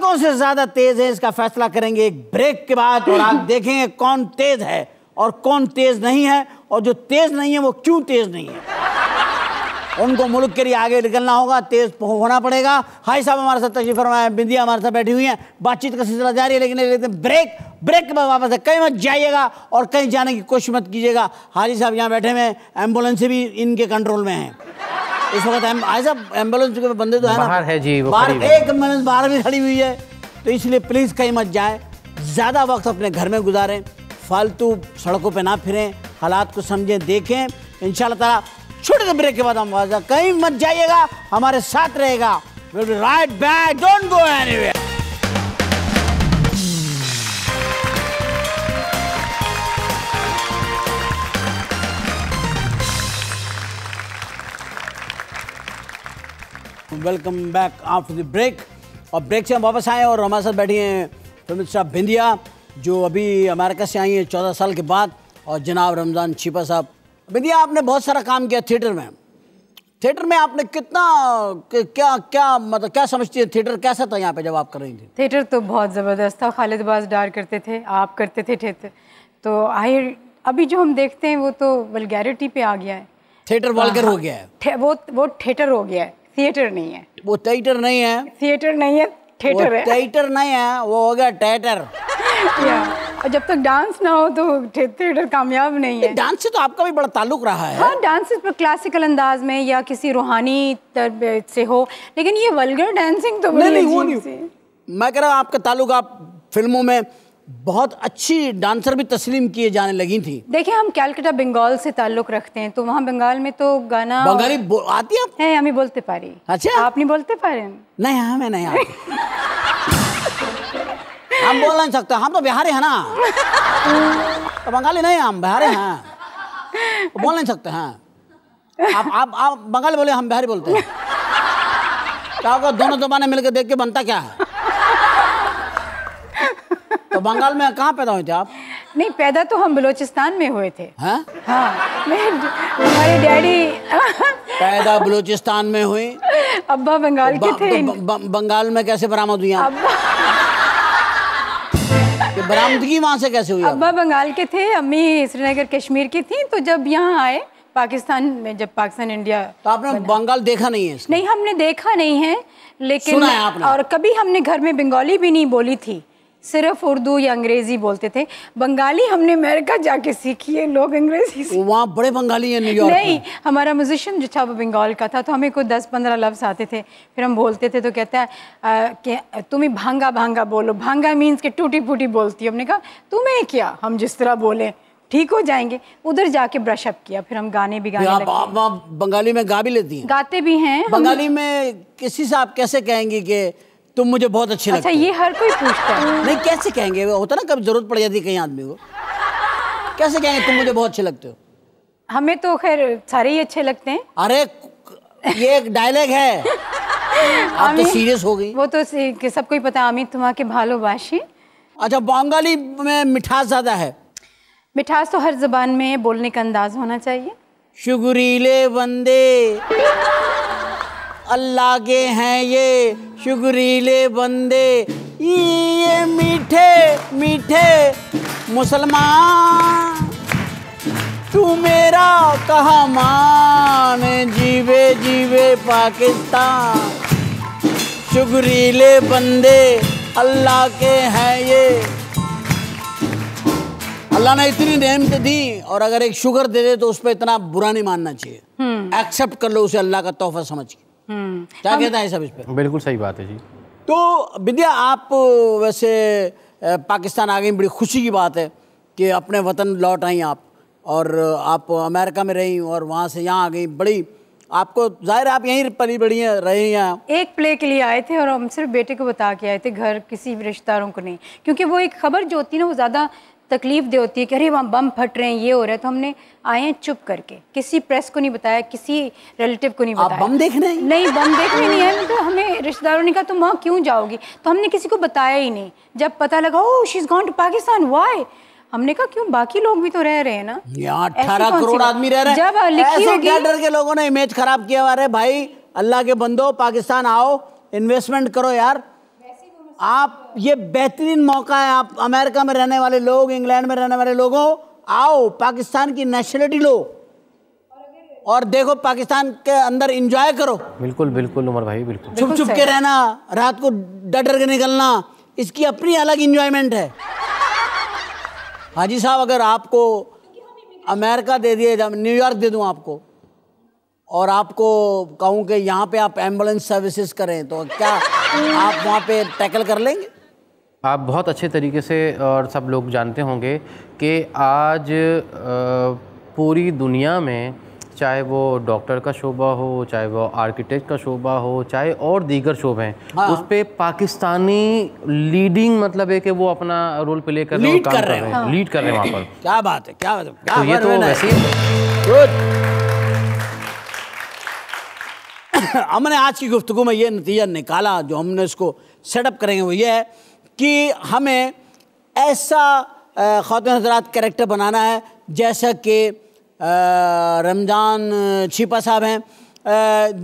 लाखों से ज्यादा तेज है इसका फैसला करेंगे एक ब्रेक के बाद और आप देखेंगे कौन तेज है और कौन तेज नहीं है और जो तेज नहीं है वो क्यों तेज नहीं है उनको मुल्क के लिए आगे निकलना होगा तेज होना पड़ेगा हाई साहब हमारे साथ तशरीफ फरमाए बिंदिया हमारे साथ बैठी हुई है बातचीत का सिलसिला जारी है लेकिन लेते ब्रेक ब्रेक के बाद वापस है कहीं मत जाइएगा और कहीं जाने की कोशिश मत कीजिएगा हाजी साहब यहाँ बैठे हुए एम्बुलेंस भी इनके कंट्रोल में है इस वक्त एम्बुलेंस के बंदे तो है ना है जी वो बाहर एक एम्बुलेंस बाहर भी खड़ी हुई है तो इसलिए प्लीज़ कहीं मत जाए ज़्यादा वक्त अपने घर में गुजारें फालतू सड़कों पर ना फिरें हालात को समझें देखें इन शाला छोटे से ब्रेक के बाद हम कहीं मत जाइएगा हमारे साथ रहेगा right back don't go anywhere welcome back after the break और ब्रेक से हम वापस आए और हमारे साथ बैठे हैं प्रमित साहब भिंदिया जो अभी अमेरिका से आई हैं चौदह साल के बाद और जनाब रमज़ान छिपा साहब भिंदिया आपने बहुत सारा काम किया थिएटर में थिएटर में आपने कितना क्या क्या मतलब क्या समझती है थिएटर कैसा था यहाँ पे जब आप कर रही थी थिएटर तो बहुत ज़बरदस्त था खालिद बाज डार करते थे आप करते थे थिएटर तो आई अभी जो हम देखते हैं वो तो वलगैरिटी पे आ गया है थिएटर वालगर हाँ, हो गया है वो वो थिएटर हो गया है थिएटर नहीं है वो थिएटर नहीं है थिएटर नहीं है थिएटर है थिएटर नहीं है वो हो गया थिएटर और जब तक डांस ना हो तो थिएटर कामयाब नहीं है डांस से तो आपका भी बड़ा ताल्लुक रहा है हाँ डांस पर क्लासिकल अंदाज में या किसी रूहानी से हो लेकिन ये वल्गर डांसिंग तो नहीं नहीं नहीं, नहीं मैं कह रहा हूँ आपका ताल्लुक आप फिल्मों में बहुत अच्छी डांसर भी तस्लीम किए जाने लगी थी देखिए हम कैलकटा बंगाल से ताल्लुक रखते हैं तो वहाँ बंगाल में तो गाना बंगाली और... आती है नहीं हमें बोलते पा रही अच्छा आप नहीं बोलते पा रहे नहीं हमें हाँ, नहीं आती हम बोल नहीं सकते हम तो बिहारी है ना तो बंगाली नहीं हम बिहारी हैं तो बोल नहीं सकते हैं हाँ। आप आप आप बंगाली बोले हम बिहारी बोलते हैं तो आपको दोनों जबाने मिलकर देख के बनता क्या है तो बंगाल में कहाँ पैदा हुए थे आप नहीं पैदा तो हम बलोचिस्तान में हुए थे हाँ हाँ हमारे डैडी पैदा बलोचिस्तान में हुए अब्बा बंगाल के थे तो बंगाल में कैसे बरामद हुई बरामदगी वहाँ से कैसे हुई अब्बा बंगाल के थे अम्मी श्रीनगर कश्मीर की थी तो जब यहाँ आए पाकिस्तान में जब पाकिस्तान इंडिया तो आपने बंगाल देखा नहीं है इसको? नहीं हमने देखा नहीं है लेकिन है और कभी हमने घर में बंगाली भी नहीं बोली थी सिर्फ उर्दू या अंग्रेजी बोलते थे बंगाली हमने अमेरिका जाके सीखी है लोग अंग्रेजी वहाँ बड़े बंगाली हैं न्यूयॉर्क नहीं हमारा म्यूजिशियन जो था वो बंगाल का था तो हमें कोई दस पंद्रह लफ्ज़ आते थे फिर हम बोलते थे तो कहता है कि तुम्हें भांगा भांगा बोलो भांगा मीन्स के टूटी फूटी बोलती हमने कहा तुम्हें क्या हम जिस तरह बोलें ठीक हो जाएंगे उधर जाके ब्रश अप किया फिर हम गाने भी गाने आप, आप, आप बंगाली में गा भी लेती हैं गाते भी हैं बंगाली में किसी से आप कैसे कहेंगी कि तुम मुझे बहुत अच्छी अच्छा, लगती ये हर कोई पूछता है नहीं कैसे कहेंगे होता ना कभी जरूरत पड़ जाती कहीं आदमी को कैसे कहेंगे तुम मुझे बहुत अच्छे लगते हो हमें तो खैर सारे ही अच्छे लगते हैं अरे ये एक डायलॉग है आप तो सीरियस हो गई वो तो सबको ही पता अमित तुम्हारे के बाशी अच्छा बंगाली में मिठास ज्यादा है मिठास तो हर जुबान में बोलने का अंदाज होना चाहिए शुगरीले बंदे अल्लाह के हैं ये शुगरीले बंदे ये मीठे मीठे मुसलमान तू मेरा कहा मान जीवे जीवे पाकिस्तान शुगरीले बंदे अल्लाह के हैं ये अल्लाह ने इतनी रहमत दी और अगर एक शुगर दे दे तो उस पर इतना बुरा नहीं मानना चाहिए एक्सेप्ट हम्म। कर लो उसे अल्लाह का तोहफा समझ के हम्म। क्या कहता है सब इस पर बिल्कुल सही बात है जी तो विद्या आप वैसे पाकिस्तान आ गई बड़ी खुशी की बात है कि अपने वतन लौट आई आप और आप अमेरिका में रही और वहाँ से यहाँ आ गई बड़ी आपको जाहिर आप यहीं पली बड़ी हैं रहे हैं एक प्ले के लिए आए थे और हम सिर्फ बेटे को बता के आए थे घर किसी रिश्तेदारों को नहीं क्योंकि वो एक खबर जो होती है ना वो ज़्यादा तकलीफ दे होती है कि अरे वहाँ बम फट रहे हैं ये हो रहा है तो हमने आए हैं चुप करके किसी प्रेस को नहीं बताया किसी रिलेटिव को नहीं बताया बम देखने नहीं, बम देखने नहीं है तो हमें रिश्तेदारों ने कहा तुम वहाँ क्यों जाओगी तो हमने किसी को बताया ही नहीं जब पता लगा oh she is gone to Pakistan why हमने कहा क्यों बाकी लोग भी तो रह रहे हैं ना अठारह करोड़ आदमी रह रहे हैं जब लिखी होगी डर के लोगों ने इमेज खराब किया हुआ है भाई अल्लाह के बंदो पाकिस्तान आओ इन्वेस्टमेंट करो यार आप ये बेहतरीन मौका है आप अमेरिका में रहने वाले लोग इंग्लैंड में रहने वाले लोगों आओ पाकिस्तान की नेशनलिटी लो और देखो पाकिस्तान के अंदर इंजॉय करो बिल्कुल बिल्कुल उमर भाई बिल्कुल छुप छुप के रहना रात को डर डर के निकलना इसकी अपनी अलग इंजॉयमेंट है हाजी साहब अगर आपको अमेरिका दे दिए न्यूयॉर्क दे दूँ आपको और आपको कहूँ कि यहाँ पे आप एम्बुलेंस सर्विसेज करें तो क्या आप वहाँ पे टैकल कर लेंगे आप बहुत अच्छे तरीके से और सब लोग जानते होंगे कि आज पूरी दुनिया में चाहे वो डॉक्टर का शोबा हो चाहे वो आर्किटेक्ट का शोबा हो चाहे और दीगर शोबे हैं हाँ। उस पर पाकिस्तानी लीडिंग मतलब है कि वो अपना रोल प्ले कर रहे हैं लीड हाँ। कर रहे हैं वहाँ पर क्या बात है क्या बात है क्या तो ये तो वैसे हमने आज की गुफ्तु में ये नतीजा निकाला जो हमने इसको सेटअप करेंगे वो ये है कि हमें ऐसा खातन हजरात करेक्टर बनाना है जैसा कि रमज़ान छिपा साहब हैं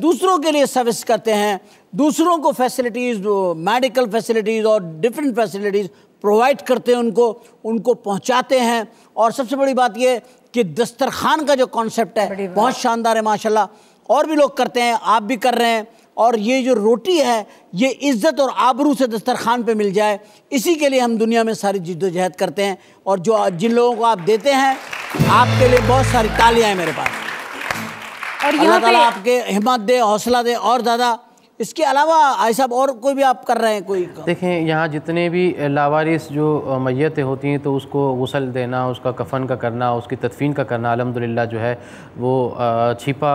दूसरों के लिए सर्विस करते हैं दूसरों को फैसिलिटीज़ मेडिकल फैसिलिटीज़ और डिफरेंट फैसिलिटीज़ प्रोवाइड करते हैं उनको उनको पहुंचाते हैं और सबसे बड़ी बात यह कि दस्तरखान का जो कॉन्सेप्ट है बहुत शानदार है माशाल्लाह और भी लोग करते हैं आप भी कर रहे हैं और ये जो रोटी है ये इज़्ज़त और आबरू से दस्तरखान पे मिल जाए इसी के लिए हम दुनिया में सारी जिद्दोजहद करते हैं और जो जिन लोगों को आप देते हैं आपके लिए बहुत सारी तालियाँ हैं मेरे पास और यहाँ पे... आपके हिम्मत दे हौसला दे और ज़्यादा इसके अलावा आई साहब और कोई भी आप कर रहे हैं कोई देखें यहाँ जितने भी लावारिस जो मैतें होती हैं तो उसको गसल देना उसका कफन का करना उसकी तदफीन का करना अलहमदिल्ला जो है वो छिपा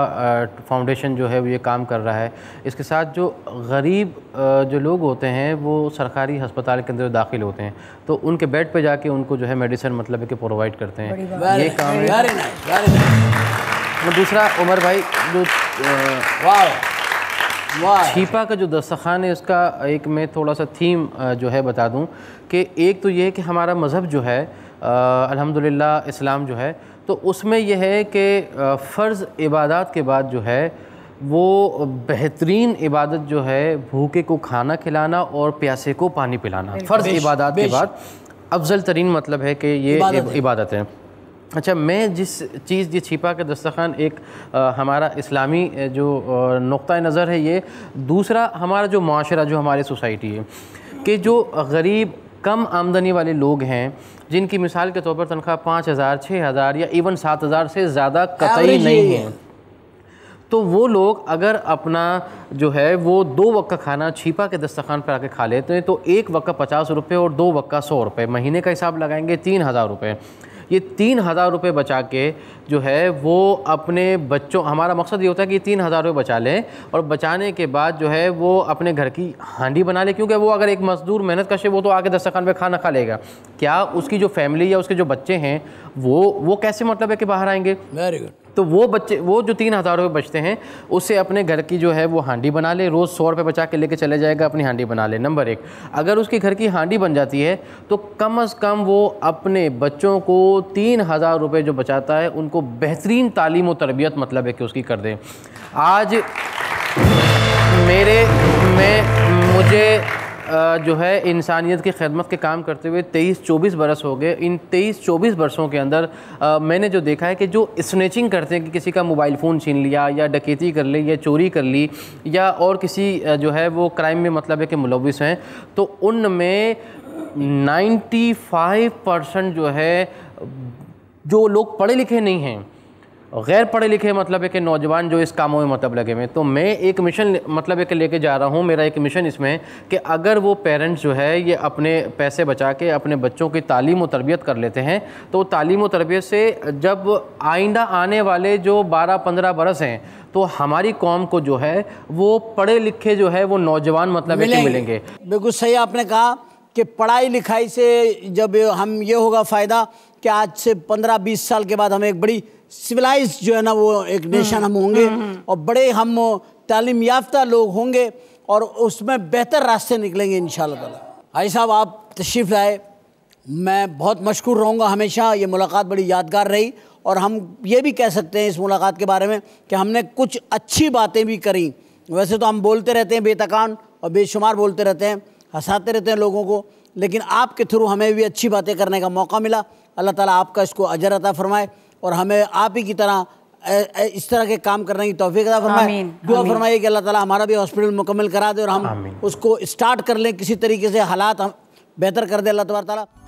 फाउंडेशन जो है वो ये काम कर रहा है इसके साथ जो गरीब जो लोग होते हैं वो सरकारी हस्पताल के अंदर दाखिल होते हैं तो उनके बेड पर जाके उनको जो है मेडिसिन मतलब कि प्रोवाइड करते हैं ये काम दूसरा उमर भाई जो वाह छिपा का जो दस्तखान है उसका एक मैं थोड़ा सा थीम जो है बता दूं कि एक तो ये है कि हमारा मज़हब जो है अल्हम्दुलिल्लाह इस्लाम जो है तो उसमें यह है कि फ़र्ज़ इबादत के बाद जो है वो बेहतरीन इबादत जो है भूखे को खाना खिलाना और प्यासे को पानी पिलाना फ़र्ज़ इबादत के बाद अफजल तरीन मतलब है कि ये इबादत है अच्छा मैं जिस चीज़ ये छिपा के दस्तखान एक आ, हमारा इस्लामी जो नुक़ नज़र है ये दूसरा हमारा जो माशरा जो हमारी सोसाइटी है कि जो गरीब कम आमदनी वाले लोग हैं जिनकी मिसाल के तौर पर तनख्वाह पाँच हज़ार छः हज़ार या इवन सात हज़ार से ज़्यादा कतई नहीं है तो वो लोग अगर अपना जो है वो दो वक्त का खाना छिपा के दस्तखान पर आके खा लेते हैं तो एक वक्त का पचास रुपये और दो वक्त का सौ रुपये महीने का हिसाब लगाएंगे तीन हज़ार रुपये ये तीन हज़ार रुपये बचा के जो है वो अपने बच्चों हमारा मकसद ये होता है कि तीन हज़ार रुपये बचा लें और बचाने के बाद जो है वो अपने घर की हांडी बना लें क्योंकि वो अगर एक मजदूर मेहनत है वो तो आके दस्तखान पे खाना खा लेगा क्या उसकी जो फैमिली या उसके जो बच्चे हैं वो वो कैसे मतलब है कि बाहर आएंगे वेरी गुड तो वो बच्चे वो जो तीन हज़ार रुपये बचते हैं उससे अपने घर की जो है वो हांडी बना ले रोज़ सौ रुपये बचा के लेके चले जाएगा अपनी हांडी बना ले नंबर एक अगर उसके घर की हांडी बन जाती है तो कम अज़ कम वो अपने बच्चों को तीन हज़ार रुपये जो बचाता है उनको को बेहतरीन तालीम और तरबियत मतलब है कि उसकी कर दें आज मेरे में मुझे जो है इंसानियत की खदमत के काम करते हुए 23-24 बरस हो गए इन 23-24 बरसों के अंदर मैंने जो देखा है कि जो स्नेचिंग करते हैं कि किसी का मोबाइल फ़ोन छीन लिया या डकैती कर ली या चोरी कर ली या और किसी जो है वो क्राइम में मतलब है कि मुलविस हैं तो उनमें 95 परसेंट जो है जो लोग पढ़े लिखे नहीं हैं गैर पढ़े लिखे मतलब है कि नौजवान जो इस कामों में मतलब लगे हुए तो मैं एक मिशन मतलब एक लेके जा रहा हूँ मेरा एक मिशन इसमें कि अगर वो पेरेंट्स जो है ये अपने पैसे बचा के अपने बच्चों की तालीम और तरबियत कर लेते हैं तो तालीम और तरबियत से जब आइंदा आने वाले जो 12-15 बरस हैं तो हमारी कौम को जो है वो पढ़े लिखे जो है वो नौजवान मतलब मिलेंगे, मिलेंगे। बिल्कुल सही आपने कहा कि पढ़ाई लिखाई से जब हम ये होगा फ़ायदा कि आज से पंद्रह बीस साल के बाद हम एक बड़ी सिविलाइज जो है ना वो एक नेशन हम होंगे हम्म, हम्म, हम्म। और बड़े हम तालीम याफ्ता लोग होंगे और उसमें बेहतर रास्ते निकलेंगे इन भाई साहब आप तशरीफ़ लाए मैं बहुत मशहूर रहूँगा हमेशा ये मुलाकात बड़ी यादगार रही और हम ये भी कह सकते हैं इस मुलाकात के बारे में कि हमने कुछ अच्छी बातें भी करी वैसे तो हम बोलते रहते हैं बेतकान और बेशुमार बोलते रहते हैं हंसाते रहते हैं लोगों को लेकिन आपके थ्रू हमें भी अच्छी बातें करने का मौका मिला अल्लाह ताला आपका इसको अजर अता फरमाए और हमें आप ही की तरह इस तरह के काम करने की तोफ़ी अदा फरमाए दुआ फरमाइए कि अल्लाह ताला हमारा भी हॉस्पिटल मुकम्मल करा दे और हम उसको स्टार्ट कर लें किसी तरीके से हालात हम बेहतर कर दे अल्लाह तबारा